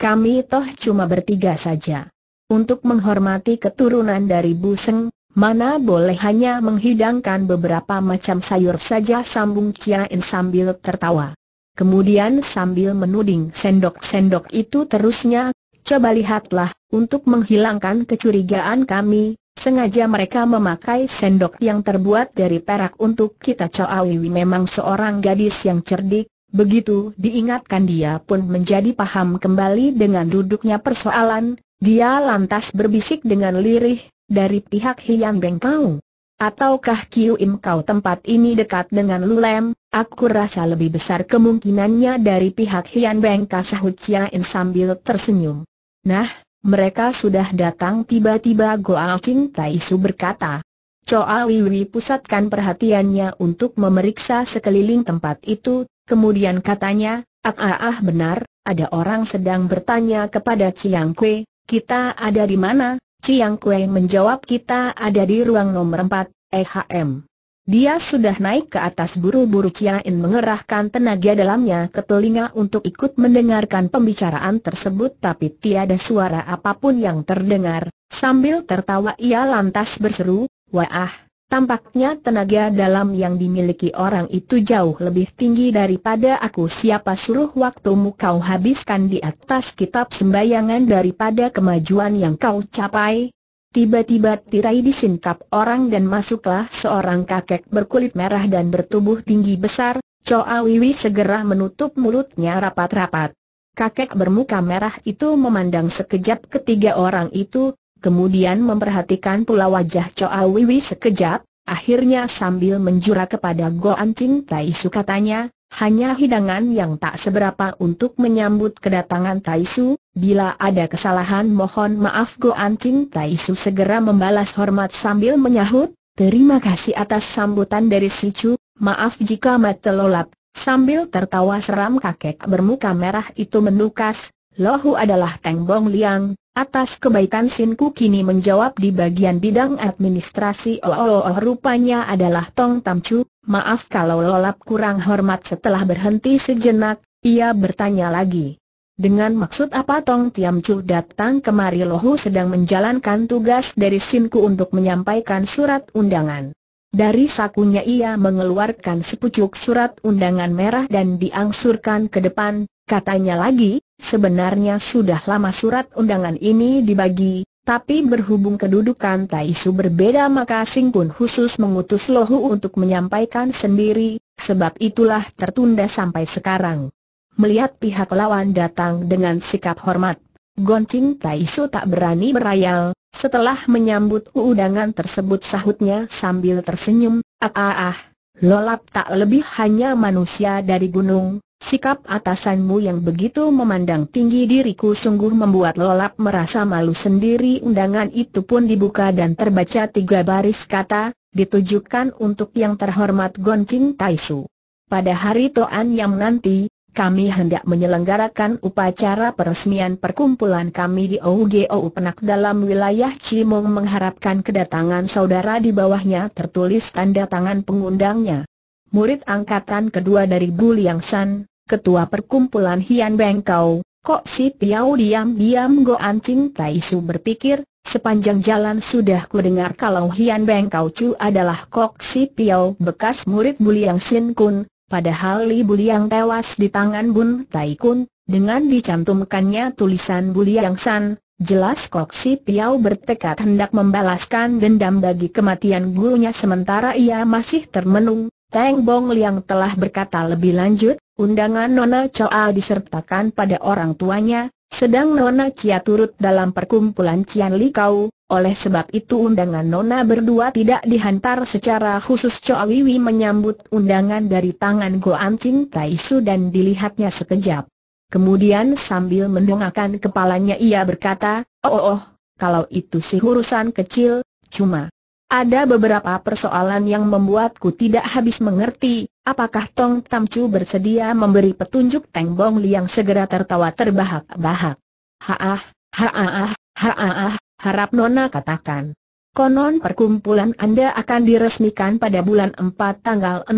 Kami toh cuma bertiga saja untuk menghormati keturunan dari Buseng, mana boleh hanya menghidangkan beberapa macam sayur saja sambung Ciain sambil tertawa. Kemudian sambil menuding sendok-sendok itu terusnya, coba lihatlah, untuk menghilangkan kecurigaan kami, Sengaja mereka memakai sendok yang terbuat dari perak untuk kita coawiwi memang seorang gadis yang cerdik, begitu diingatkan dia pun menjadi paham kembali dengan duduknya persoalan, dia lantas berbisik dengan lirih, dari pihak Hiang Beng Kau. Ataukah Kiu Im Kau tempat ini dekat dengan Lulem, aku rasa lebih besar kemungkinannya dari pihak Hian Beng Ka sahut Chia In sambil tersenyum. Nah, mereka sudah datang tiba-tiba Goa Ching Tai Su berkata. Choa Wiwi pusatkan perhatiannya untuk memeriksa sekeliling tempat itu, kemudian katanya, ah ah, ah benar, ada orang sedang bertanya kepada Chiang Kue, kita ada di mana? Ciang Kue menjawab kita ada di ruang nomor empat, EHM. Dia sudah naik ke atas buru-buru Cian mengerahkan tenaga dalamnya ke telinga untuk ikut mendengarkan pembicaraan tersebut tapi tiada suara apapun yang terdengar, sambil tertawa ia lantas berseru, Wah, Tampaknya tenaga dalam yang dimiliki orang itu jauh lebih tinggi daripada aku siapa suruh waktumu kau habiskan di atas kitab sembayangan daripada kemajuan yang kau capai. Tiba-tiba tirai disingkap orang dan masuklah seorang kakek berkulit merah dan bertubuh tinggi besar, Choa Wiwi segera menutup mulutnya rapat-rapat. Kakek bermuka merah itu memandang sekejap ketiga orang itu, kemudian memperhatikan pula wajah Choa Wiwi sekejap, akhirnya sambil menjurah kepada Go Ancing, Tai Su katanya, hanya hidangan yang tak seberapa untuk menyambut kedatangan Tai Su, bila ada kesalahan mohon maaf Go Ancing. Tai Su segera membalas hormat sambil menyahut, terima kasih atas sambutan dari Si Chu, maaf jika mata lolap. Sambil tertawa seram kakek bermuka merah itu menukas, Lohu adalah Teng Bong Liang, atas kebaikan Sin Ku kini menjawab di bagian bidang administrasi oh, rupanya adalah Tong Tam Chu, maaf kalau lolap kurang hormat setelah berhenti sejenak, ia bertanya lagi. Dengan maksud apa Tong Tiam Chu datang kemari Lohu sedang menjalankan tugas dari Sin Ku untuk menyampaikan surat undangan. Dari sakunya ia mengeluarkan sepucuk surat undangan merah dan diangsurkan ke depan, katanya lagi, Sebenarnya sudah lama surat undangan ini dibagi, tapi berhubung kedudukan Taisu berbeda maka Sing pun khusus mengutus Lohu untuk menyampaikan sendiri, sebab itulah tertunda sampai sekarang. Melihat pihak lawan datang dengan sikap hormat, Goncing Taisu tak berani berayal, setelah menyambut undangan tersebut sahutnya sambil tersenyum, ah ah ah, lolap tak lebih hanya manusia dari gunung, Sikap atasanmu yang begitu memandang tinggi diriku sungguh membuat lolap merasa malu sendiri Undangan itu pun dibuka dan terbaca tiga baris kata, ditujukan untuk yang terhormat Gonjing Taisu Pada hari Toan yang nanti, kami hendak menyelenggarakan upacara peresmian perkumpulan kami di OUGOU Penak dalam wilayah Cimong mengharapkan kedatangan saudara di bawahnya tertulis tanda tangan pengundangnya murid angkatan kedua dari Bu Liang San, ketua perkumpulan Hian Beng Kau, Kok Si Piau diam-diam go ancing Tai Su berpikir, sepanjang jalan sudah ku dengar kalau Hian Beng Kau Chu adalah Kok Si Piao bekas murid Bu Liang Sin Kun, padahal Li Bu tewas di tangan Bun Tai Kun, dengan dicantumkannya tulisan Bu San, Jelas Kok Si Piao bertekad hendak membalaskan dendam bagi kematian gurunya sementara ia masih termenung, Tang Bong Liang telah berkata lebih lanjut, undangan Nona Choa disertakan pada orang tuanya, sedang Nona Chia turut dalam perkumpulan Cian Li Kau, oleh sebab itu undangan Nona berdua tidak dihantar secara khusus Choa Wiwi menyambut undangan dari tangan Go Chin Tai Su dan dilihatnya sekejap. Kemudian sambil mendongakkan kepalanya ia berkata, oh oh, oh kalau itu sih urusan kecil, cuma ada beberapa persoalan yang membuatku tidak habis mengerti, apakah Tong Tam Chu bersedia memberi petunjuk Teng Bong Liang segera tertawa terbahak-bahak. Haah, haah, haah, harap Nona katakan. Konon perkumpulan Anda akan diresmikan pada bulan 4 tanggal 6,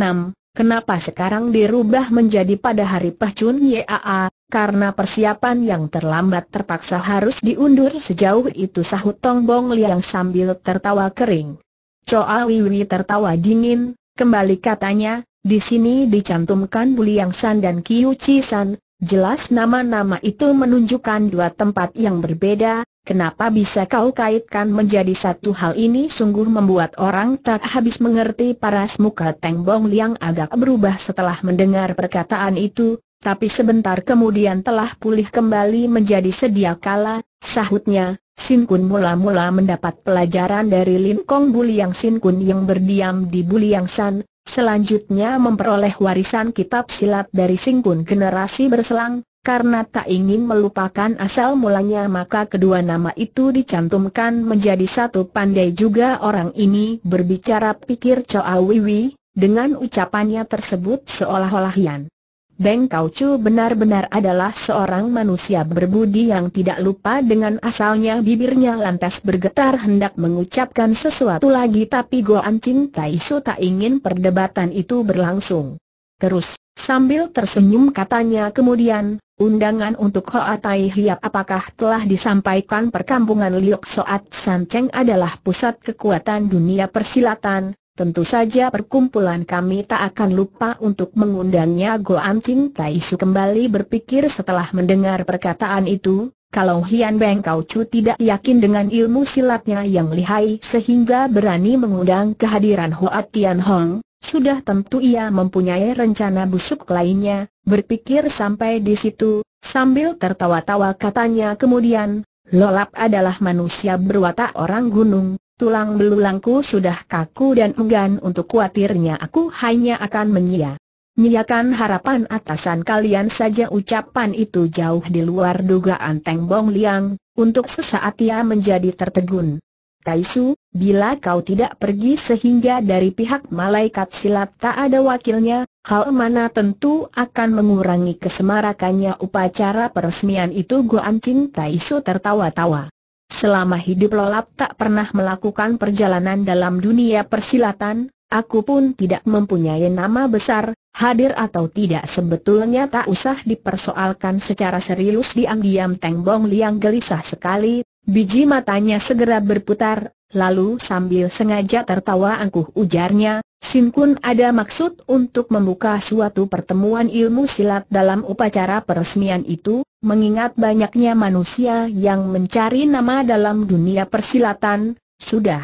kenapa sekarang dirubah menjadi pada hari Pahcun Yaa, karena persiapan yang terlambat terpaksa harus diundur sejauh itu sahut Tong Bong Liang sambil tertawa kering. Choa Wiwi tertawa dingin, kembali katanya, di sini dicantumkan Buliang San dan Kiu Chi San, jelas nama-nama itu menunjukkan dua tempat yang berbeda, kenapa bisa kau kaitkan menjadi satu hal ini sungguh membuat orang tak habis mengerti paras muka Teng Bong Liang agak berubah setelah mendengar perkataan itu, tapi sebentar kemudian telah pulih kembali menjadi sedia kala, sahutnya, Sin Kun mula-mula mendapat pelajaran dari Lin Kong Buliang Sin Kun yang berdiam di Buliang San, selanjutnya memperoleh warisan kitab silat dari Sin Kun generasi berselang, karena tak ingin melupakan asal mulanya maka kedua nama itu dicantumkan menjadi satu pandai juga orang ini berbicara pikir Choa Wiwi, dengan ucapannya tersebut seolah-olah Yan Beng Kau Chu benar-benar adalah seorang manusia berbudi yang tidak lupa dengan asalnya bibirnya lantas bergetar hendak mengucapkan sesuatu lagi tapi Goan Chin Tai Su tak ingin perdebatan itu berlangsung. Terus, sambil tersenyum katanya kemudian, undangan untuk Hoa Tai Hiap apakah telah disampaikan perkampungan Liok Soat San Cheng adalah pusat kekuatan dunia persilatan, Tentu saja perkumpulan kami tak akan lupa untuk mengundangnya Goan Ting Su kembali berpikir setelah mendengar perkataan itu, kalau Hian Beng Kau Chu tidak yakin dengan ilmu silatnya yang lihai sehingga berani mengundang kehadiran Hoa Tian Hong, sudah tentu ia mempunyai rencana busuk lainnya, berpikir sampai di situ, sambil tertawa-tawa katanya kemudian, Lolap adalah manusia berwatak orang gunung, Tulang belulangku sudah kaku dan enggan untuk khawatirnya aku hanya akan menyia. Nyiakan harapan atasan kalian saja ucapan itu jauh di luar dugaan Teng Bong Liang, untuk sesaat ia menjadi tertegun. Taisu, bila kau tidak pergi sehingga dari pihak malaikat silat tak ada wakilnya, hal mana tentu akan mengurangi kesemarakannya upacara peresmian itu Guan Chin Taisu tertawa-tawa. Selama hidup Lolap tak pernah melakukan perjalanan dalam dunia persilatan, aku pun tidak mempunyai nama besar, hadir atau tidak sebetulnya tak usah dipersoalkan secara serius diam-diam Teng Bong Liang gelisah sekali, biji matanya segera berputar, Lalu sambil sengaja tertawa angkuh ujarnya, Sin Kun ada maksud untuk membuka suatu pertemuan ilmu silat dalam upacara peresmian itu, mengingat banyaknya manusia yang mencari nama dalam dunia persilatan, sudah.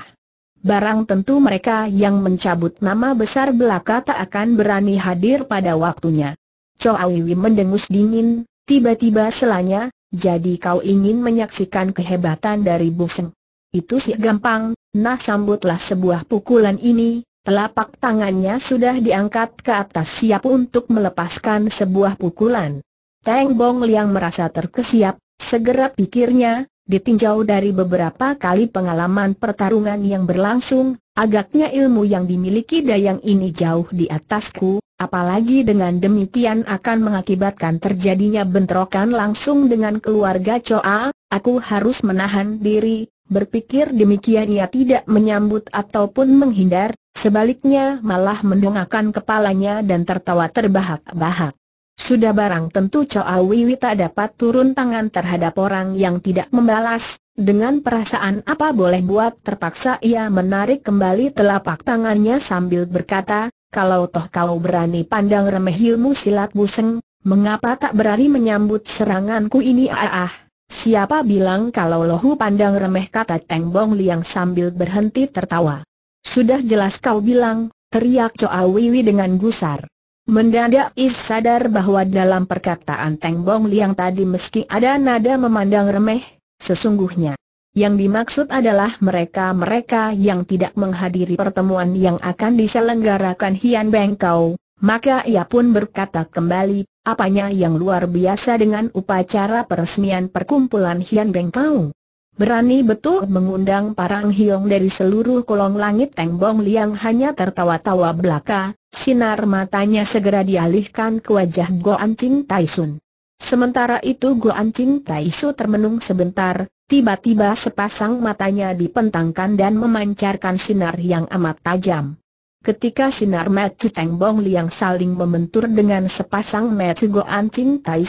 Barang tentu mereka yang mencabut nama besar belaka tak akan berani hadir pada waktunya. Choawiwi mendengus dingin, tiba-tiba selanya, jadi kau ingin menyaksikan kehebatan dari Buseng. Itu sih gampang, nah sambutlah sebuah pukulan ini, telapak tangannya sudah diangkat ke atas siap untuk melepaskan sebuah pukulan. Tang Bong Liang merasa terkesiap, segera pikirnya, ditinjau dari beberapa kali pengalaman pertarungan yang berlangsung, agaknya ilmu yang dimiliki Dayang ini jauh di atasku, apalagi dengan demikian akan mengakibatkan terjadinya bentrokan langsung dengan keluarga Choa, aku harus menahan diri, berpikir demikian ia tidak menyambut ataupun menghindar, sebaliknya malah mendongakkan kepalanya dan tertawa terbahak-bahak. Sudah barang tentu Coa Wiwi tak dapat turun tangan terhadap orang yang tidak membalas, dengan perasaan apa boleh buat terpaksa ia menarik kembali telapak tangannya sambil berkata, kalau toh kau berani pandang remeh ilmu silat buseng, mengapa tak berani menyambut seranganku ini ah ah. Siapa bilang kalau lohu pandang remeh kata Teng Bong Liang sambil berhenti tertawa. Sudah jelas kau bilang, teriak Coa Wiwi dengan gusar. Mendadak Is sadar bahwa dalam perkataan Teng Bong Liang tadi meski ada nada memandang remeh, sesungguhnya yang dimaksud adalah mereka-mereka yang tidak menghadiri pertemuan yang akan diselenggarakan Hian Bengkau. maka ia pun berkata kembali, apanya yang luar biasa dengan upacara peresmian perkumpulan Hian Bengkau? Berani betul mengundang parang hiong dari seluruh kolong langit Teng Bong Liang hanya tertawa-tawa belaka, sinar matanya segera dialihkan ke wajah Goan Ching Tai Sementara itu Goan Ching Tai termenung sebentar, tiba-tiba sepasang matanya dipentangkan dan memancarkan sinar yang amat tajam. Ketika sinar mata Teng Bong Liang saling membentur dengan sepasang mata Goan Ching Tai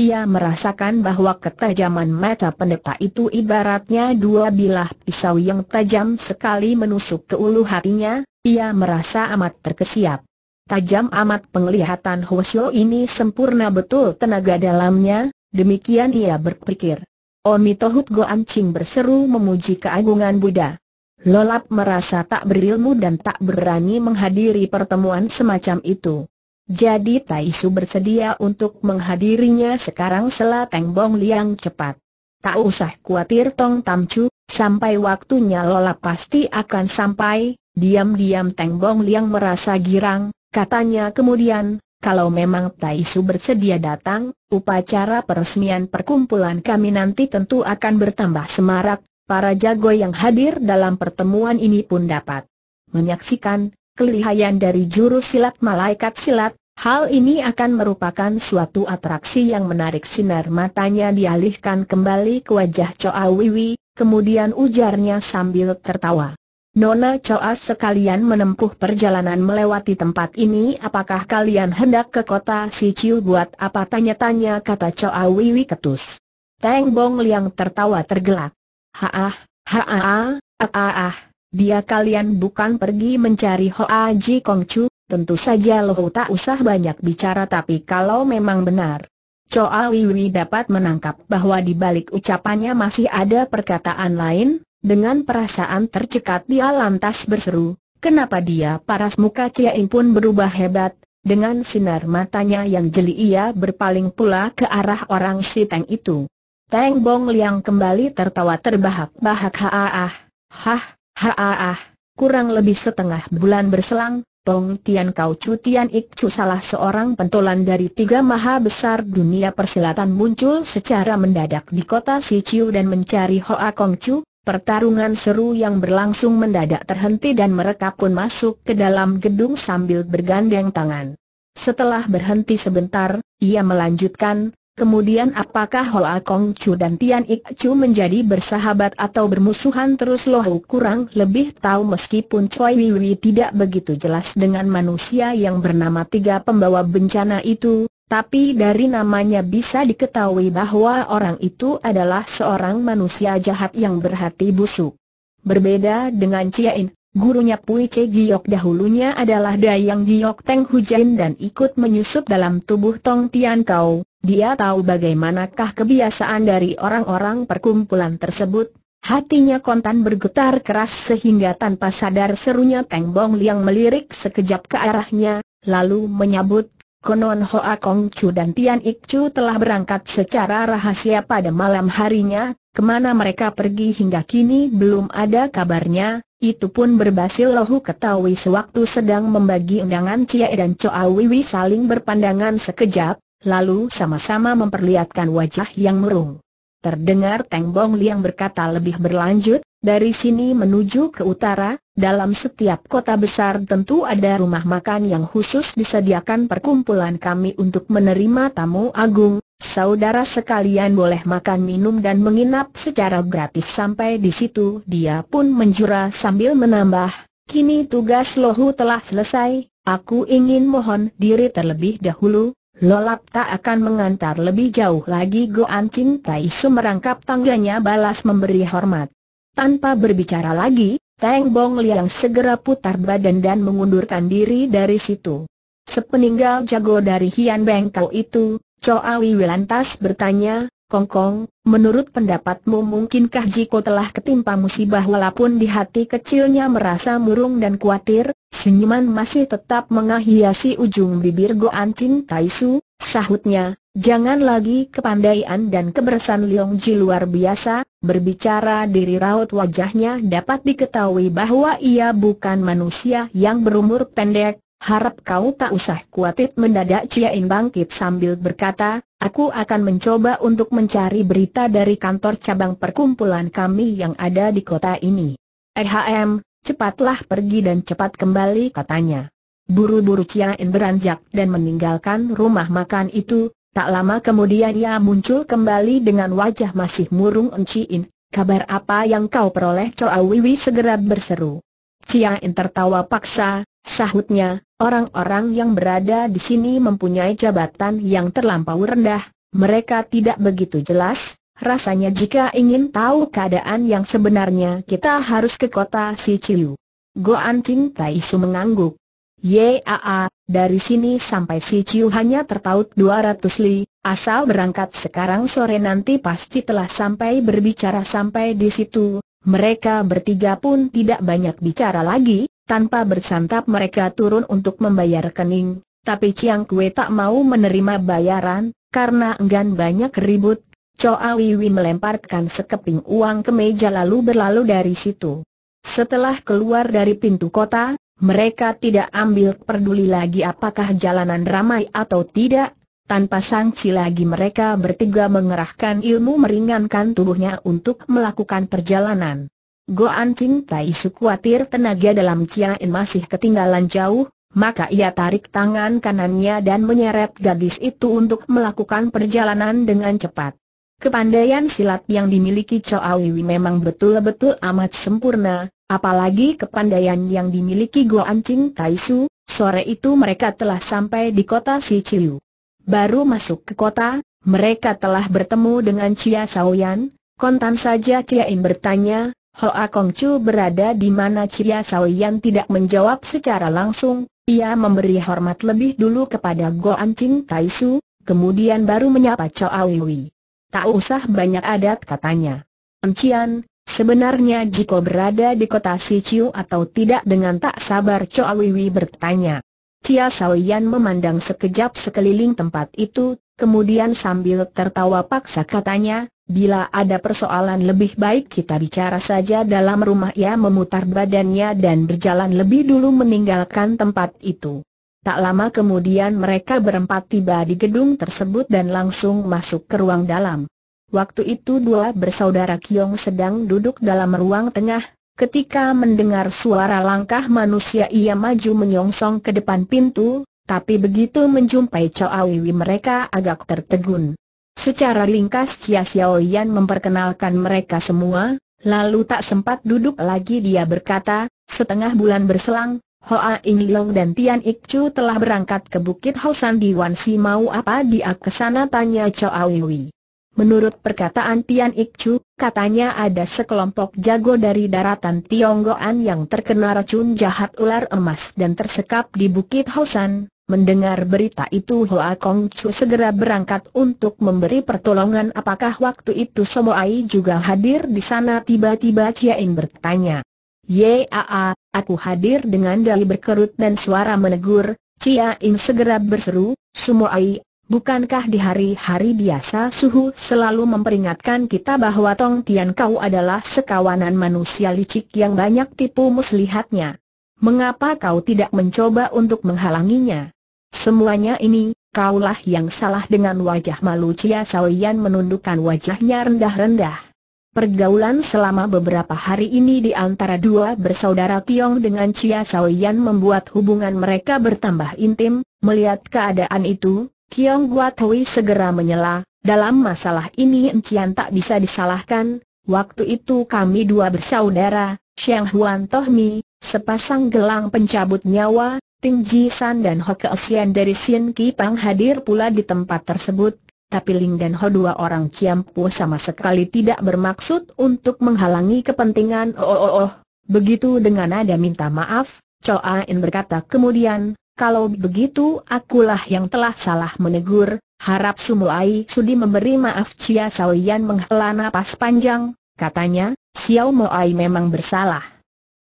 ia merasakan bahwa ketajaman mata pendeta itu ibaratnya dua bilah pisau yang tajam sekali menusuk ke ulu hatinya, ia merasa amat terkesiap. Tajam amat penglihatan Hwasyo ini sempurna betul tenaga dalamnya, demikian ia berpikir. Omi Tohut Goan Ching berseru memuji keagungan Buddha. Lolap merasa tak berilmu dan tak berani menghadiri pertemuan semacam itu. Jadi Taisu bersedia untuk menghadirinya sekarang Selat Teng Bong Liang cepat. Tak usah khawatir Tong Tam Chu, sampai waktunya Lola pasti akan sampai, diam-diam Teng Bong Liang merasa girang, katanya kemudian, kalau memang Taisu bersedia datang, upacara peresmian perkumpulan kami nanti tentu akan bertambah semarak, para jago yang hadir dalam pertemuan ini pun dapat menyaksikan kelihayan dari jurus silat malaikat silat, Hal ini akan merupakan suatu atraksi yang menarik sinar matanya dialihkan kembali ke wajah Choa Wiwi, kemudian ujarnya sambil tertawa. Nona Choa sekalian menempuh perjalanan melewati tempat ini apakah kalian hendak ke kota Si Ciu buat apa tanya-tanya kata Choa Wiwi ketus. Teng Bong Liang tertawa tergelak. Haah, haah, haah, haah, dia kalian bukan pergi mencari Hoa Ji Kong Chu? Tentu saja Lohu tak usah banyak bicara tapi kalau memang benar. Choa Wiwi dapat menangkap bahwa di balik ucapannya masih ada perkataan lain, dengan perasaan tercekat dia lantas berseru, kenapa dia paras muka Ciaing pun berubah hebat, dengan sinar matanya yang jeli ia berpaling pula ke arah orang si Teng itu. Teng Bong Liang kembali tertawa terbahak-bahak haah, hah, haah, kurang lebih setengah bulan berselang, Tong Tian Kau Chu Tian Ik Chu salah seorang pentolan dari tiga maha besar dunia persilatan muncul secara mendadak di kota Si Chiu dan mencari Hoa Kong Chu, pertarungan seru yang berlangsung mendadak terhenti dan mereka pun masuk ke dalam gedung sambil bergandeng tangan. Setelah berhenti sebentar, ia melanjutkan, Kemudian apakah Hoa Kong Chu dan Tian Ik Chu menjadi bersahabat atau bermusuhan terus Lohu kurang lebih tahu meskipun Choi Wiwi tidak begitu jelas dengan manusia yang bernama tiga pembawa bencana itu, tapi dari namanya bisa diketahui bahwa orang itu adalah seorang manusia jahat yang berhati busuk. Berbeda dengan Ciain, Gurunya Pui Che Giok dahulunya adalah Dayang Giok Teng Hujain dan ikut menyusup dalam tubuh Tong Tian Kau. Dia tahu bagaimanakah kebiasaan dari orang-orang perkumpulan tersebut. Hatinya kontan bergetar keras sehingga tanpa sadar serunya Teng Bong Liang melirik sekejap ke arahnya, lalu menyabut. konon Hoa Kong Chu dan Tian Ik Chu telah berangkat secara rahasia pada malam harinya, kemana mereka pergi hingga kini belum ada kabarnya, itu pun berhasil Lohu ketahui sewaktu sedang membagi undangan Cia dan Choa Wiwi saling berpandangan sekejap, lalu sama-sama memperlihatkan wajah yang merung. Terdengar Teng Bong Liang berkata lebih berlanjut, dari sini menuju ke utara, dalam setiap kota besar tentu ada rumah makan yang khusus disediakan perkumpulan kami untuk menerima tamu agung. Saudara sekalian boleh makan minum dan menginap secara gratis sampai di situ. Dia pun menjura sambil menambah, kini tugas lohu telah selesai, aku ingin mohon diri terlebih dahulu. Lolap tak akan mengantar lebih jauh lagi Go Goan Cintai merangkap tangganya balas memberi hormat. Tanpa berbicara lagi, Teng Bong Liang segera putar badan dan mengundurkan diri dari situ. Sepeninggal jago dari Hian Kau itu, Choa Wiwi lantas bertanya, Kongkong, menurut pendapatmu mungkinkah Jiko telah ketimpa musibah walaupun di hati kecilnya merasa murung dan khawatir, senyuman masih tetap menghiasi ujung bibir Goan Chin Taisu, sahutnya, jangan lagi kepandaian dan kebersan Leong Ji luar biasa, berbicara diri raut wajahnya dapat diketahui bahwa ia bukan manusia yang berumur pendek, Harap kau tak usah kuatit mendadak Cia In bangkit sambil berkata, aku akan mencoba untuk mencari berita dari kantor cabang perkumpulan kami yang ada di kota ini. EHM, cepatlah pergi dan cepat kembali katanya. Buru-buru Cia In beranjak dan meninggalkan rumah makan itu, tak lama kemudian ia muncul kembali dengan wajah masih murung Enci In. Kabar apa yang kau peroleh Choa Wiwi segera berseru. Cia In tertawa paksa, sahutnya, Orang-orang yang berada di sini mempunyai jabatan yang terlampau rendah, mereka tidak begitu jelas, rasanya jika ingin tahu keadaan yang sebenarnya kita harus ke kota Si Ciu. Go Ting Tai Su mengangguk. Yaa, dari sini sampai Si Ciu hanya terpaut 200 li, asal berangkat sekarang sore nanti pasti telah sampai berbicara sampai di situ, mereka bertiga pun tidak banyak bicara lagi, tanpa bersantap mereka turun untuk membayar kening, tapi Chiang Kue tak mau menerima bayaran, karena enggan banyak ribut. Choa Wiwi melemparkan sekeping uang ke meja lalu berlalu dari situ. Setelah keluar dari pintu kota, mereka tidak ambil peduli lagi apakah jalanan ramai atau tidak, tanpa sangsi lagi mereka bertiga mengerahkan ilmu meringankan tubuhnya untuk melakukan perjalanan. Goan Ching Tai Su khawatir tenaga dalam En masih ketinggalan jauh, maka ia tarik tangan kanannya dan menyeret gadis itu untuk melakukan perjalanan dengan cepat. Kepandaian silat yang dimiliki Choawiwi memang betul-betul amat sempurna, apalagi kepandaian yang dimiliki Goan Ching Tai Su, sore itu mereka telah sampai di kota Si Chiu. Baru masuk ke kota, mereka telah bertemu dengan Chia Saoyan, kontan saja In bertanya, Hoa Kongcu berada di mana Cia Yan tidak menjawab secara langsung, ia memberi hormat lebih dulu kepada An Ching Su, kemudian baru menyapa Chow Wiwi. Tak usah banyak adat katanya. Encian, sebenarnya Jiko berada di kota Si Chiu atau tidak dengan tak sabar Chow Wiwi bertanya. Cia Yan memandang sekejap sekeliling tempat itu, kemudian sambil tertawa paksa katanya, Bila ada persoalan lebih baik kita bicara saja dalam rumah ia ya memutar badannya dan berjalan lebih dulu meninggalkan tempat itu. Tak lama kemudian mereka berempat tiba di gedung tersebut dan langsung masuk ke ruang dalam. Waktu itu dua bersaudara Kiong sedang duduk dalam ruang tengah, ketika mendengar suara langkah manusia ia maju menyongsong ke depan pintu, tapi begitu menjumpai Chow Wiwi mereka agak tertegun. Secara ringkas Chia Xiaoyan memperkenalkan mereka semua, lalu tak sempat duduk lagi dia berkata, setengah bulan berselang, Hoa Ing Long dan Tian Ik Chu telah berangkat ke Bukit San di Wan Si mau apa dia kesana? tanya Chow Wei. Menurut perkataan Tian Ik Chu, katanya ada sekelompok jago dari daratan Tionggoan yang terkena racun jahat ular emas dan tersekap di Bukit San. Mendengar berita itu Hoa Kong Chu segera berangkat untuk memberi pertolongan apakah waktu itu Ai juga hadir di sana tiba-tiba Chia Ciain bertanya. Yaa, aku hadir dengan dali berkerut dan suara menegur, Chia Ciain segera berseru, Ai, bukankah di hari-hari biasa suhu selalu memperingatkan kita bahwa Tong Tian Kau adalah sekawanan manusia licik yang banyak tipu muslihatnya? Mengapa kau tidak mencoba untuk menghalanginya? Semuanya ini, kaulah yang salah dengan wajah malu Cia Saoyan menundukkan wajahnya rendah-rendah. Pergaulan selama beberapa hari ini di antara dua bersaudara Tiong dengan Cia Saoyan membuat hubungan mereka bertambah intim, melihat keadaan itu, Kiong Guatui segera menyela, dalam masalah ini Encian tak bisa disalahkan, waktu itu kami dua bersaudara, Xiang Huan Tohmi, sepasang gelang pencabut nyawa, Ting Ji San dan Ho Sian dari Ki Pang hadir pula di tempat tersebut, tapi Ling dan Ho dua orang diam-pu sama sekali tidak bermaksud untuk menghalangi kepentingan oh oh oh. oh. Begitu dengan ada minta maaf, Choa In berkata kemudian, kalau begitu akulah yang telah salah menegur, harap Sumuai sudi memberi maaf Cia Yan menghela nafas panjang, katanya, Xiao Moai memang bersalah.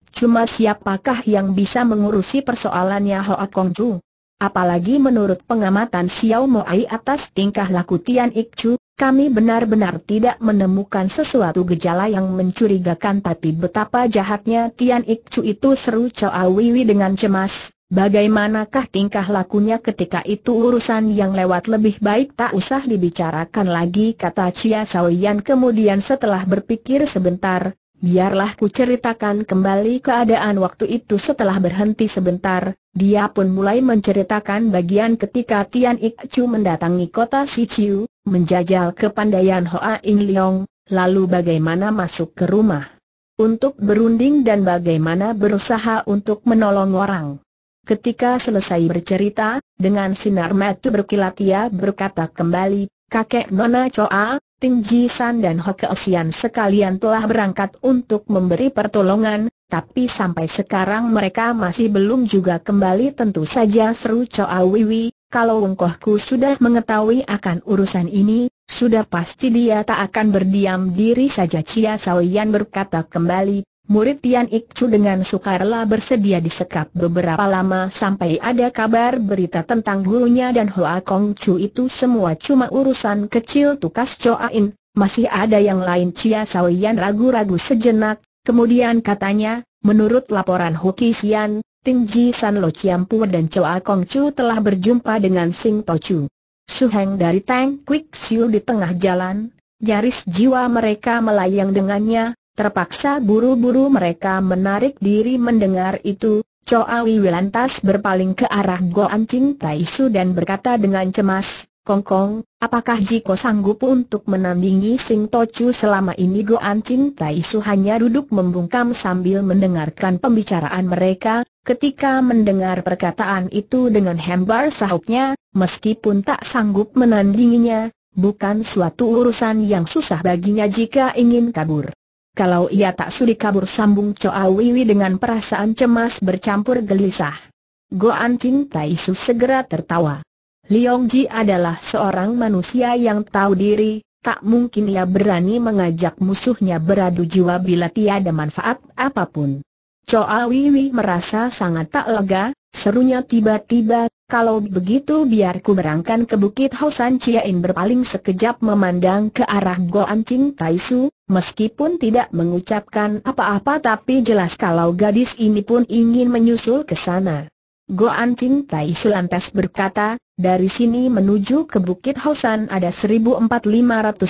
Cuma siapakah yang bisa mengurusi persoalannya Hoa Kongcu? Apalagi menurut pengamatan Xiao Mo Ai atas tingkah laku Tian Xiu, kami benar-benar tidak menemukan sesuatu gejala yang mencurigakan tapi betapa jahatnya Tian Xiu itu seru Choa Wiwi dengan cemas. Bagaimanakah tingkah lakunya ketika itu urusan yang lewat lebih baik tak usah dibicarakan lagi kata Chia Saoyan kemudian setelah berpikir sebentar, Biarlah ku ceritakan kembali keadaan waktu itu setelah berhenti sebentar, dia pun mulai menceritakan bagian ketika Tian Ik Chu mendatangi kota Siciu, menjajal kepandaian Hoa In Leong, lalu bagaimana masuk ke rumah. Untuk berunding dan bagaimana berusaha untuk menolong orang. Ketika selesai bercerita, dengan sinar mata berkilat ia berkata kembali, Kakek Nona Choa, Tinggi San dan Hokeosian sekalian telah berangkat untuk memberi pertolongan, tapi sampai sekarang mereka masih belum juga kembali tentu saja seru Choa Wiwi, kalau Wengkohku sudah mengetahui akan urusan ini, sudah pasti dia tak akan berdiam diri saja Cia Saoyan berkata kembali, murid Tian Ikcu dengan sukarela bersedia disekap beberapa lama sampai ada kabar berita tentang gurunya dan Hoa Kong Chu itu semua cuma urusan kecil tukas In masih ada yang lain Cia Saoyan ragu-ragu sejenak, kemudian katanya, menurut laporan Hoki Sian, Ting Ji San Lo Chiampu dan Choa Kong Chu telah berjumpa dengan Sing To Chu. Heng dari Tang Quick Siu di tengah jalan, nyaris jiwa mereka melayang dengannya, Terpaksa buru-buru mereka menarik diri mendengar itu, Choa Wiwi lantas berpaling ke arah Goan Ching Tai Su dan berkata dengan cemas, Kong Kong, apakah Jiko sanggup untuk menandingi Sing Tochu selama ini Goan Ching Tai Su hanya duduk membungkam sambil mendengarkan pembicaraan mereka, ketika mendengar perkataan itu dengan hembar sahutnya, meskipun tak sanggup menandinginya, bukan suatu urusan yang susah baginya jika ingin kabur. Kalau ia tak sudi kabur sambung Coa Wiwi dengan perasaan cemas bercampur gelisah. Goan Chin Tai Su segera tertawa. Liong Ji adalah seorang manusia yang tahu diri, tak mungkin ia berani mengajak musuhnya beradu jiwa bila tiada manfaat apapun. Coa Wiwi merasa sangat tak lega, Serunya tiba-tiba, kalau begitu biar ku berangkan ke Bukit San Chiain berpaling sekejap memandang ke arah Goan Ching Tai Su, meskipun tidak mengucapkan apa-apa tapi jelas kalau gadis ini pun ingin menyusul ke sana. Goan Ching Tai Su lantas berkata, dari sini menuju ke Bukit San ada 14.500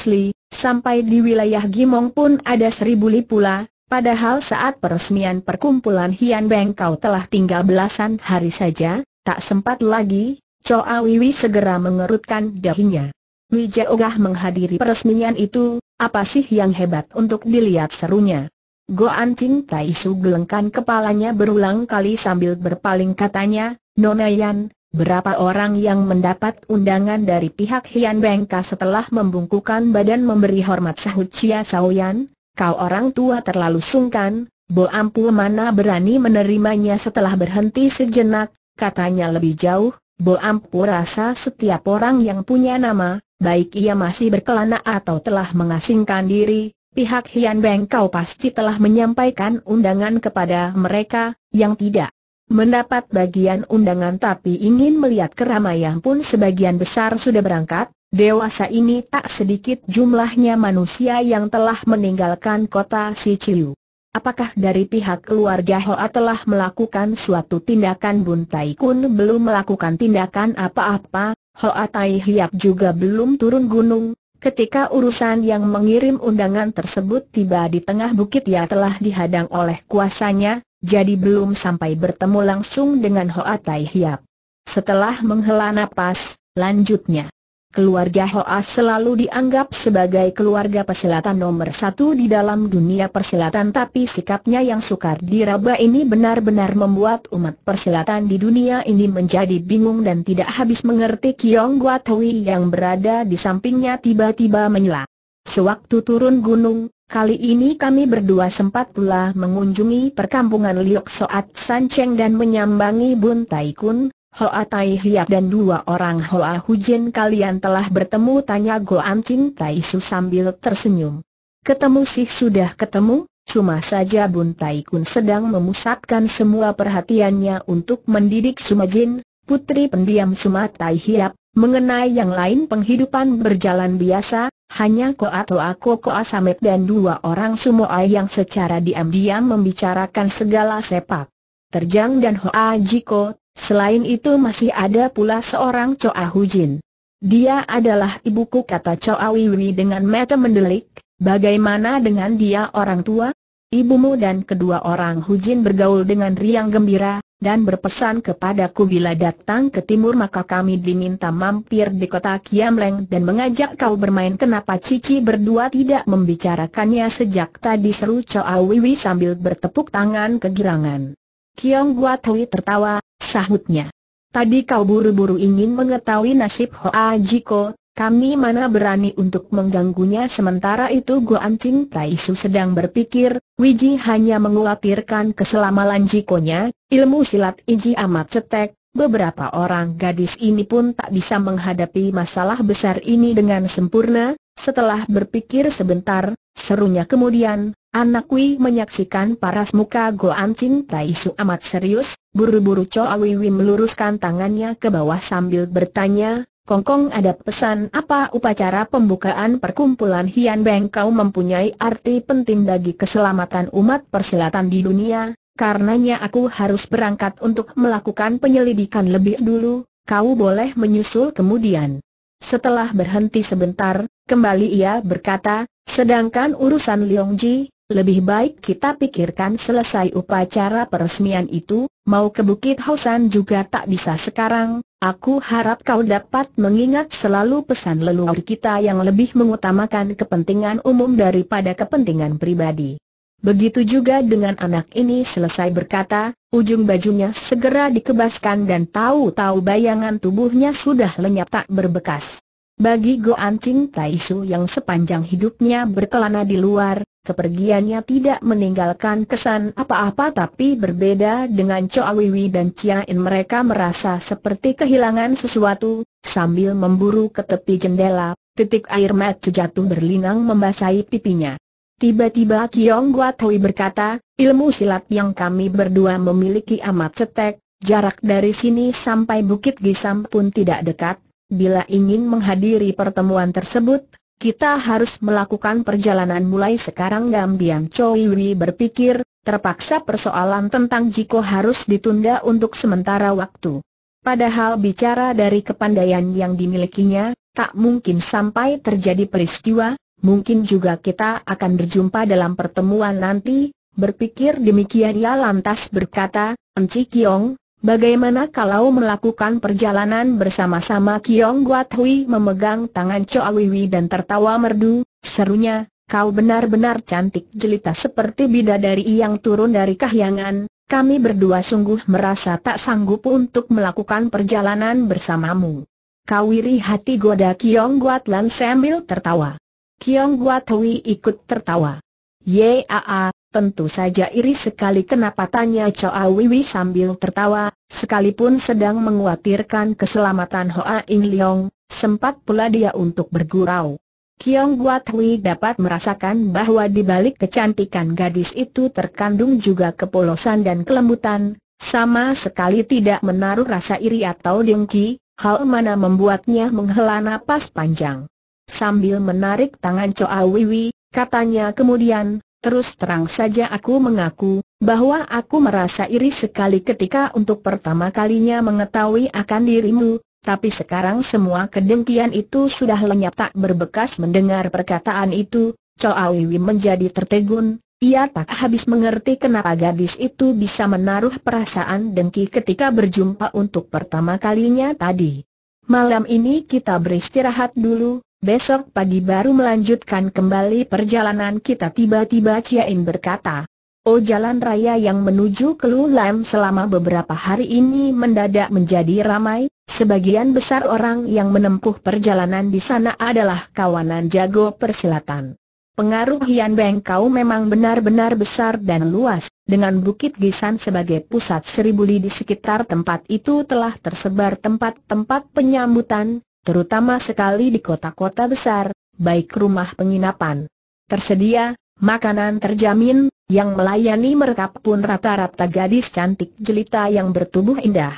li, sampai di wilayah Gimong pun ada 1.000 li pula, Padahal saat peresmian perkumpulan Hian Beng Kau telah tinggal belasan hari saja, tak sempat lagi, Choa Wiwi segera mengerutkan dahinya. Wijaya Ogah menghadiri peresmian itu, apa sih yang hebat untuk dilihat serunya? Goan Ting Tai Su gelengkan kepalanya berulang kali sambil berpaling katanya, Nona Yan, Berapa orang yang mendapat undangan dari pihak Hian Bengka setelah membungkukan badan memberi hormat sahut Chia Yan? kau orang tua terlalu sungkan, Bo Ampu mana berani menerimanya setelah berhenti sejenak, katanya lebih jauh, Bo Ampu rasa setiap orang yang punya nama, baik ia masih berkelana atau telah mengasingkan diri, pihak Hian Beng kau pasti telah menyampaikan undangan kepada mereka, yang tidak mendapat bagian undangan tapi ingin melihat keramaian pun sebagian besar sudah berangkat, Dewasa ini tak sedikit jumlahnya manusia yang telah meninggalkan kota Siciu. Apakah dari pihak keluarga Hoa telah melakukan suatu tindakan Buntai Kun belum melakukan tindakan apa-apa, Hoa Tai Hiap juga belum turun gunung, Ketika urusan yang mengirim undangan tersebut tiba di tengah bukit ya telah dihadang oleh kuasanya, jadi belum sampai bertemu langsung dengan Hoa Tai Hiap. Setelah menghela napas, lanjutnya. Keluarga Hoa selalu dianggap sebagai keluarga persilatan nomor satu di dalam dunia persilatan tapi sikapnya yang sukar diraba ini benar-benar membuat umat persilatan di dunia ini menjadi bingung dan tidak habis mengerti Kiong Guatui yang berada di sampingnya tiba-tiba menyela. Sewaktu turun gunung, kali ini kami berdua sempat pula mengunjungi perkampungan Liok Soat Sancheng dan menyambangi Bun Taikun, Hoa Tai Hiap dan dua orang Hoa Hujin kalian telah bertemu tanya An Chin Tai Su sambil tersenyum. Ketemu sih sudah ketemu, Cuma saja Bun Tai Kun sedang memusatkan semua perhatiannya untuk mendidik Sumajin, putri pendiam Suma Tai Hiap, mengenai yang lain penghidupan berjalan biasa, hanya Ko atau Ako Koa Samet dan dua orang Sumoai yang secara diam-diam membicarakan segala sepak. Terjang dan Hoa Jiko Selain itu masih ada pula seorang Choa Hujin. Dia adalah ibuku kata Choa Wiwi dengan mata mendelik, bagaimana dengan dia orang tua? Ibumu dan kedua orang Hujin bergaul dengan riang gembira, dan berpesan kepadaku bila datang ke timur maka kami diminta mampir di kota Kiamleng dan mengajak kau bermain kenapa Cici berdua tidak membicarakannya sejak tadi seru Choa Wiwi sambil bertepuk tangan kegirangan. Kiong Guatui tertawa, sahutnya. Tadi kau buru-buru ingin mengetahui nasib Hoa Jiko, kami mana berani untuk mengganggunya sementara itu Goan Tai Taisu sedang berpikir, Wiji hanya mengkhawatirkan keselamatan Jikonya, ilmu silat Iji amat cetek, beberapa orang gadis ini pun tak bisa menghadapi masalah besar ini dengan sempurna, setelah berpikir sebentar, serunya kemudian, anak Wei menyaksikan paras muka Goan Chin Tai Su amat serius, buru-buru Choa Wei meluruskan tangannya ke bawah sambil bertanya, Kongkong ada pesan apa upacara pembukaan perkumpulan Hian Beng kau mempunyai arti penting bagi keselamatan umat Perselatan di dunia, karenanya aku harus berangkat untuk melakukan penyelidikan lebih dulu, kau boleh menyusul kemudian. Setelah berhenti sebentar, kembali ia berkata, sedangkan urusan Leong Ji, lebih baik kita pikirkan selesai upacara peresmian itu, mau ke Bukit Hausan juga tak bisa sekarang, aku harap kau dapat mengingat selalu pesan leluhur kita yang lebih mengutamakan kepentingan umum daripada kepentingan pribadi. Begitu juga dengan anak ini selesai berkata, Ujung bajunya segera dikebaskan dan tahu-tahu bayangan tubuhnya sudah lenyap tak berbekas. Bagi Goan Ching Tai Su yang sepanjang hidupnya berkelana di luar, kepergiannya tidak meninggalkan kesan apa-apa tapi berbeda dengan Choa Wiwi dan Chia In mereka merasa seperti kehilangan sesuatu, sambil memburu ke tepi jendela, titik air mata jatuh berlinang membasahi pipinya. Tiba-tiba Kiong Guatui berkata, ilmu silat yang kami berdua memiliki amat cetek, jarak dari sini sampai Bukit Gisam pun tidak dekat, bila ingin menghadiri pertemuan tersebut, kita harus melakukan perjalanan mulai sekarang Gambian Choi berpikir, terpaksa persoalan tentang Jiko harus ditunda untuk sementara waktu. Padahal bicara dari kepandaian yang dimilikinya, tak mungkin sampai terjadi peristiwa, mungkin juga kita akan berjumpa dalam pertemuan nanti, berpikir demikian ia lantas berkata, Enci Kiong, bagaimana kalau melakukan perjalanan bersama-sama Kiong Guat Hui memegang tangan Choa Wiwi dan tertawa merdu, serunya, kau benar-benar cantik jelita seperti bidadari yang turun dari kahyangan, kami berdua sungguh merasa tak sanggup untuk melakukan perjalanan bersamamu. Kau Kawiri hati goda Kiong Guat Lan sambil tertawa. Kiong Hui ikut tertawa. Yaa, tentu saja iri sekali kenapa tanya Choa Wiwi sambil tertawa, sekalipun sedang menguatirkan keselamatan Hoa In Leong, sempat pula dia untuk bergurau. Kiong Guat Hui dapat merasakan bahwa di balik kecantikan gadis itu terkandung juga kepolosan dan kelembutan, sama sekali tidak menaruh rasa iri atau dengki, hal mana membuatnya menghela napas panjang. Sambil menarik tangan Choa Wiwi, katanya kemudian, terus terang saja aku mengaku, bahwa aku merasa iri sekali ketika untuk pertama kalinya mengetahui akan dirimu, tapi sekarang semua kedengkian itu sudah lenyap tak berbekas mendengar perkataan itu, Choa Wiwi menjadi tertegun, ia tak habis mengerti kenapa gadis itu bisa menaruh perasaan dengki ketika berjumpa untuk pertama kalinya tadi. Malam ini kita beristirahat dulu, Besok pagi baru melanjutkan kembali perjalanan kita tiba-tiba Ciain berkata. Oh jalan raya yang menuju ke Lulam selama beberapa hari ini mendadak menjadi ramai, sebagian besar orang yang menempuh perjalanan di sana adalah kawanan jago persilatan. Pengaruh Hian Beng Kau memang benar-benar besar dan luas, dengan Bukit Gisan sebagai pusat seribuli di sekitar tempat itu telah tersebar tempat-tempat penyambutan, terutama sekali di kota-kota besar, baik rumah penginapan. Tersedia, makanan terjamin, yang melayani mereka pun rata-rata gadis cantik jelita yang bertubuh indah.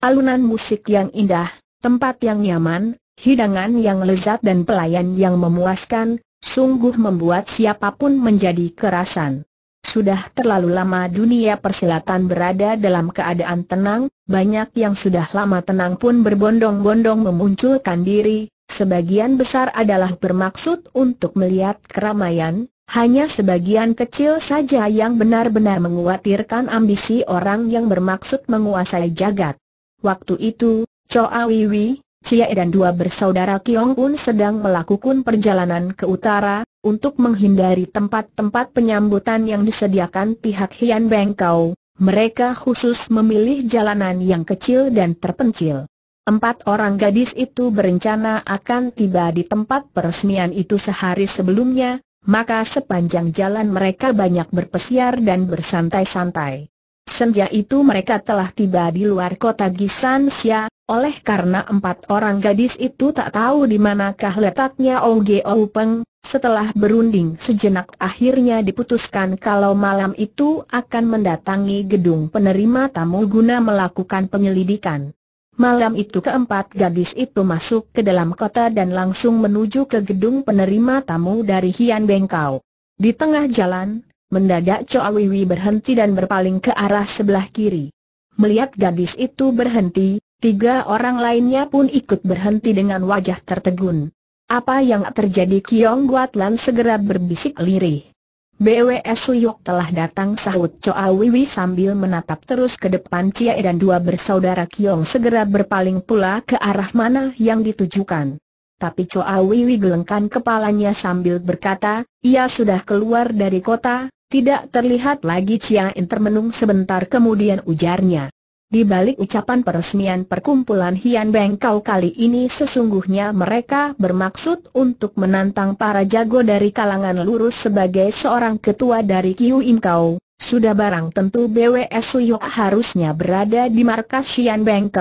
Alunan musik yang indah, tempat yang nyaman, hidangan yang lezat dan pelayan yang memuaskan, sungguh membuat siapapun menjadi kerasan. Sudah terlalu lama dunia persilatan berada dalam keadaan tenang, banyak yang sudah lama tenang pun berbondong-bondong memunculkan diri, sebagian besar adalah bermaksud untuk melihat keramaian, hanya sebagian kecil saja yang benar-benar menguatirkan ambisi orang yang bermaksud menguasai jagat. Waktu itu, Choa Wiwi, Cie dan dua bersaudara Kiong pun sedang melakukan perjalanan ke utara, untuk menghindari tempat-tempat penyambutan yang disediakan pihak Hian Bengkau, mereka khusus memilih jalanan yang kecil dan terpencil. Empat orang gadis itu berencana akan tiba di tempat peresmian itu sehari sebelumnya, maka sepanjang jalan mereka banyak berpesiar dan bersantai-santai senja itu mereka telah tiba di luar kota Gisansya, oleh karena empat orang gadis itu tak tahu di manakah letaknya Ogeo Oupeng, setelah berunding sejenak akhirnya diputuskan kalau malam itu akan mendatangi gedung penerima tamu guna melakukan penyelidikan. Malam itu keempat gadis itu masuk ke dalam kota dan langsung menuju ke gedung penerima tamu dari Hian Bengkau. Di tengah jalan, Mendadak Choa Wiwi berhenti dan berpaling ke arah sebelah kiri. Melihat gadis itu berhenti, tiga orang lainnya pun ikut berhenti dengan wajah tertegun. Apa yang terjadi Kiong Guatlan segera berbisik lirih. BWS Liok telah datang sahut Choa Wiwi sambil menatap terus ke depan Cie dan dua bersaudara Kiong segera berpaling pula ke arah mana yang ditujukan. Tapi Choa Wiwi gelengkan kepalanya sambil berkata, ia sudah keluar dari kota, tidak terlihat lagi Chia In termenung sebentar kemudian ujarnya. Di balik ucapan peresmian perkumpulan Hian Beng Kau kali ini sesungguhnya mereka bermaksud untuk menantang para jago dari kalangan lurus sebagai seorang ketua dari Kiu In Kau. Sudah barang tentu BWS Suyok harusnya berada di markas Hian Beng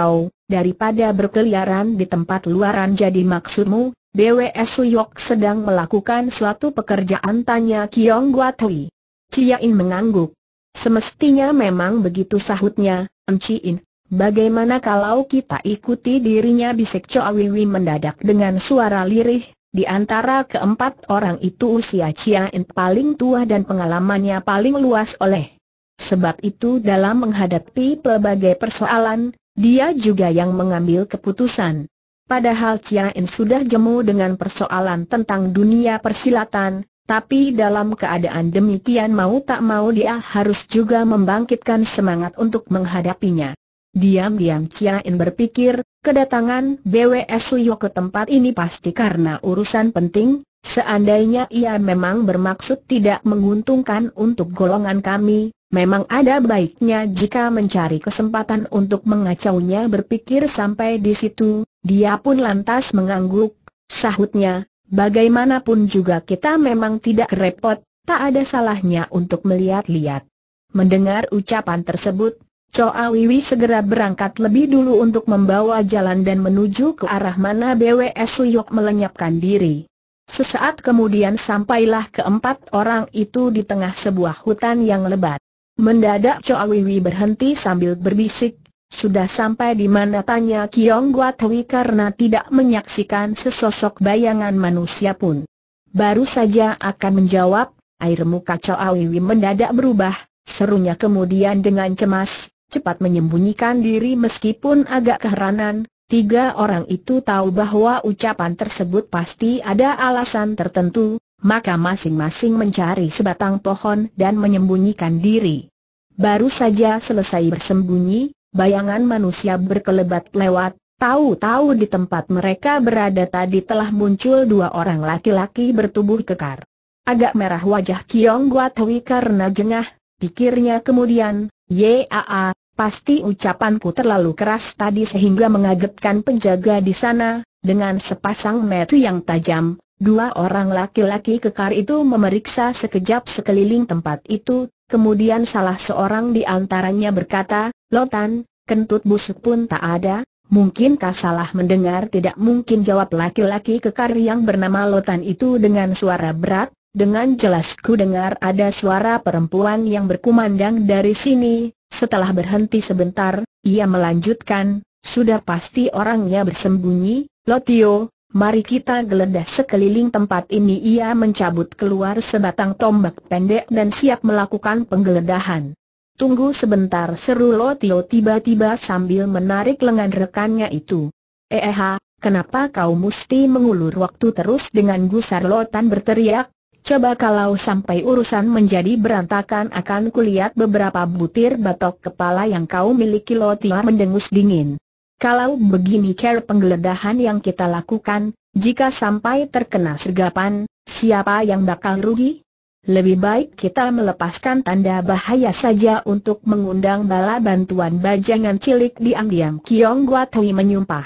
daripada berkeliaran di tempat luaran jadi maksudmu, BWS Suyok sedang melakukan suatu pekerjaan tanya Kiong Guatui. Cia mengangguk. Semestinya memang begitu sahutnya, Emci Bagaimana kalau kita ikuti dirinya bisik Wiwi mendadak dengan suara lirih, di antara keempat orang itu usia Cia paling tua dan pengalamannya paling luas oleh. Sebab itu dalam menghadapi pelbagai persoalan, dia juga yang mengambil keputusan. Padahal Cia sudah jemu dengan persoalan tentang dunia persilatan, tapi dalam keadaan demikian mau tak mau dia harus juga membangkitkan semangat untuk menghadapinya. Diam-diam In berpikir, kedatangan BWS Liu ke tempat ini pasti karena urusan penting, seandainya ia memang bermaksud tidak menguntungkan untuk golongan kami, memang ada baiknya jika mencari kesempatan untuk mengacaunya berpikir sampai di situ, dia pun lantas mengangguk, sahutnya, Bagaimanapun juga kita memang tidak repot, tak ada salahnya untuk melihat-lihat. Mendengar ucapan tersebut, Choa Wiwi segera berangkat lebih dulu untuk membawa jalan dan menuju ke arah mana BWS Liok melenyapkan diri. Sesaat kemudian sampailah keempat orang itu di tengah sebuah hutan yang lebat. Mendadak Choa Wiwi berhenti sambil berbisik, sudah sampai di mana tanya Kiong Guatwi karena tidak menyaksikan sesosok bayangan manusia pun. Baru saja akan menjawab, air muka Chow Awiwi mendadak berubah, serunya kemudian dengan cemas, cepat menyembunyikan diri meskipun agak keheranan, tiga orang itu tahu bahwa ucapan tersebut pasti ada alasan tertentu, maka masing-masing mencari sebatang pohon dan menyembunyikan diri. Baru saja selesai bersembunyi, Bayangan manusia berkelebat lewat, tahu-tahu di tempat mereka berada tadi telah muncul dua orang laki-laki bertubuh kekar. Agak merah wajah Kiong Guatwi karena jengah, pikirnya kemudian, Yaa, pasti ucapanku terlalu keras tadi sehingga mengagetkan penjaga di sana, dengan sepasang metu yang tajam, Dua orang laki-laki kekar itu memeriksa sekejap sekeliling tempat itu, kemudian salah seorang di antaranya berkata, Lotan, kentut busuk pun tak ada, mungkin kau salah mendengar tidak mungkin jawab laki-laki kekar yang bernama Lotan itu dengan suara berat, dengan jelas ku dengar ada suara perempuan yang berkumandang dari sini, setelah berhenti sebentar, ia melanjutkan, sudah pasti orangnya bersembunyi, Lotio, mari kita geledah sekeliling tempat ini ia mencabut keluar sebatang tombak pendek dan siap melakukan penggeledahan. Tunggu sebentar seru Tio tiba-tiba sambil menarik lengan rekannya itu. Eh, eh kenapa kau mesti mengulur waktu terus dengan gusar Tan berteriak? Coba kalau sampai urusan menjadi berantakan akan kulihat beberapa butir batok kepala yang kau miliki Lotia mendengus dingin. Kalau begini care penggeledahan yang kita lakukan, jika sampai terkena sergapan, siapa yang bakal rugi? Lebih baik kita melepaskan tanda bahaya saja untuk mengundang bala bantuan bajangan cilik diam-diam Kiong Guatui menyumpah.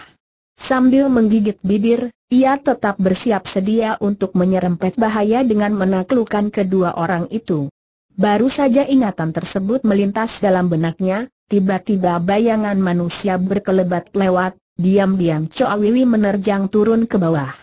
Sambil menggigit bibir, ia tetap bersiap sedia untuk menyerempet bahaya dengan menaklukkan kedua orang itu. Baru saja ingatan tersebut melintas dalam benaknya, tiba-tiba bayangan manusia berkelebat lewat, diam-diam Choa Wiwi menerjang turun ke bawah.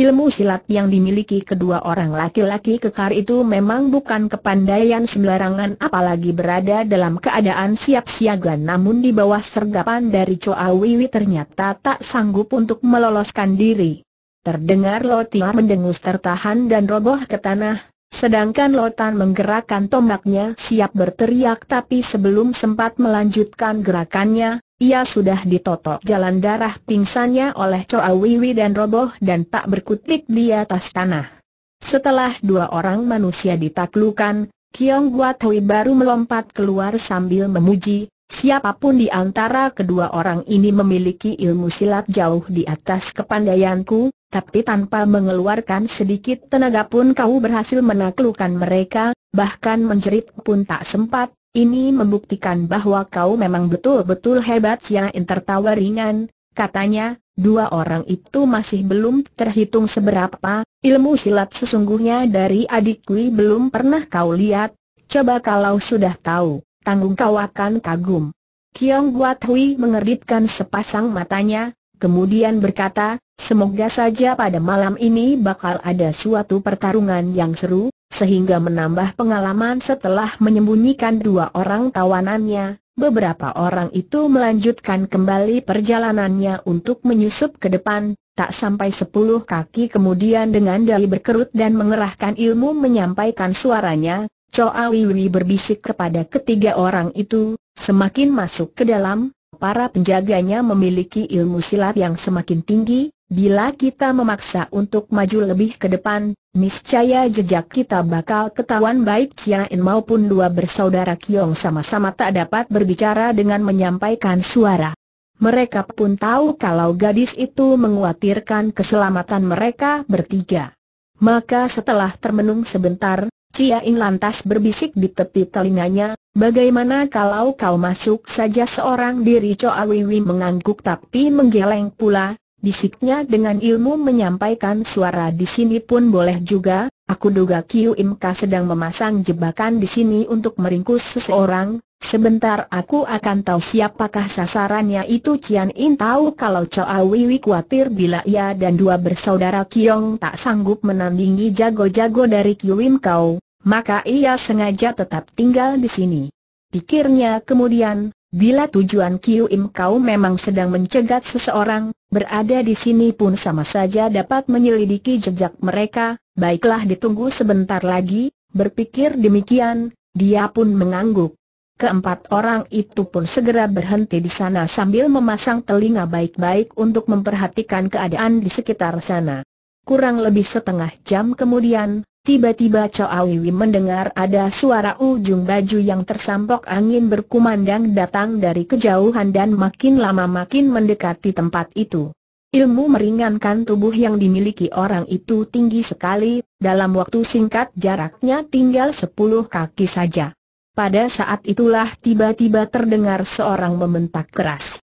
Ilmu silat yang dimiliki kedua orang laki-laki kekar itu memang bukan kepandaian sembarangan apalagi berada dalam keadaan siap siaga namun di bawah sergapan dari Choa Wiwi ternyata tak sanggup untuk meloloskan diri. Terdengar Lotia mendengus tertahan dan roboh ke tanah, sedangkan Lotan menggerakkan tombaknya siap berteriak tapi sebelum sempat melanjutkan gerakannya, ia sudah ditotok jalan darah pingsannya oleh Choa Wiwi dan roboh dan tak berkutik di atas tanah. Setelah dua orang manusia ditaklukan, Kiong Hui baru melompat keluar sambil memuji, siapapun di antara kedua orang ini memiliki ilmu silat jauh di atas kepandaianku, tapi tanpa mengeluarkan sedikit tenaga pun kau berhasil menaklukkan mereka, bahkan menjerit pun tak sempat, ini membuktikan bahwa kau memang betul-betul hebat Yang tertawa ringan, katanya, dua orang itu masih belum terhitung seberapa, ilmu silat sesungguhnya dari adikku belum pernah kau lihat, coba kalau sudah tahu, tanggung kau akan kagum. Kiong Guat Hui mengeritkan sepasang matanya, kemudian berkata, semoga saja pada malam ini bakal ada suatu pertarungan yang seru, sehingga menambah pengalaman setelah menyembunyikan dua orang tawanannya, beberapa orang itu melanjutkan kembali perjalanannya untuk menyusup ke depan, tak sampai sepuluh kaki kemudian dengan dali berkerut dan mengerahkan ilmu menyampaikan suaranya, Choa Wiwi berbisik kepada ketiga orang itu, semakin masuk ke dalam, para penjaganya memiliki ilmu silat yang semakin tinggi, Bila kita memaksa untuk maju lebih ke depan, niscaya jejak kita bakal ketahuan baik Chia In maupun dua bersaudara Kiong sama-sama tak dapat berbicara dengan menyampaikan suara. Mereka pun tahu kalau gadis itu menguatirkan keselamatan mereka bertiga. Maka setelah termenung sebentar, cia In lantas berbisik di tepi telinganya, bagaimana kalau kau masuk saja seorang diri Choa Wiwi mengangguk tapi menggeleng pula, bisiknya dengan ilmu menyampaikan suara di sini pun boleh juga, aku duga Kiu Imka sedang memasang jebakan di sini untuk meringkus seseorang, sebentar aku akan tahu siapakah sasarannya itu Cian In tahu kalau Choa Wiwi khawatir bila ia dan dua bersaudara Kiong tak sanggup menandingi jago-jago dari Kiu Imka, maka ia sengaja tetap tinggal di sini. Pikirnya kemudian, bila tujuan Kiu Imka memang sedang mencegat seseorang, berada di sini pun sama saja dapat menyelidiki jejak mereka, baiklah ditunggu sebentar lagi, berpikir demikian, dia pun mengangguk. Keempat orang itu pun segera berhenti di sana sambil memasang telinga baik-baik untuk memperhatikan keadaan di sekitar sana. Kurang lebih setengah jam kemudian, Tiba-tiba Choa Wiwi mendengar ada suara ujung baju yang tersampok angin berkumandang datang dari kejauhan dan makin lama makin mendekati tempat itu. Ilmu meringankan tubuh yang dimiliki orang itu tinggi sekali, dalam waktu singkat jaraknya tinggal sepuluh kaki saja. Pada saat itulah tiba-tiba terdengar seorang membentak keras.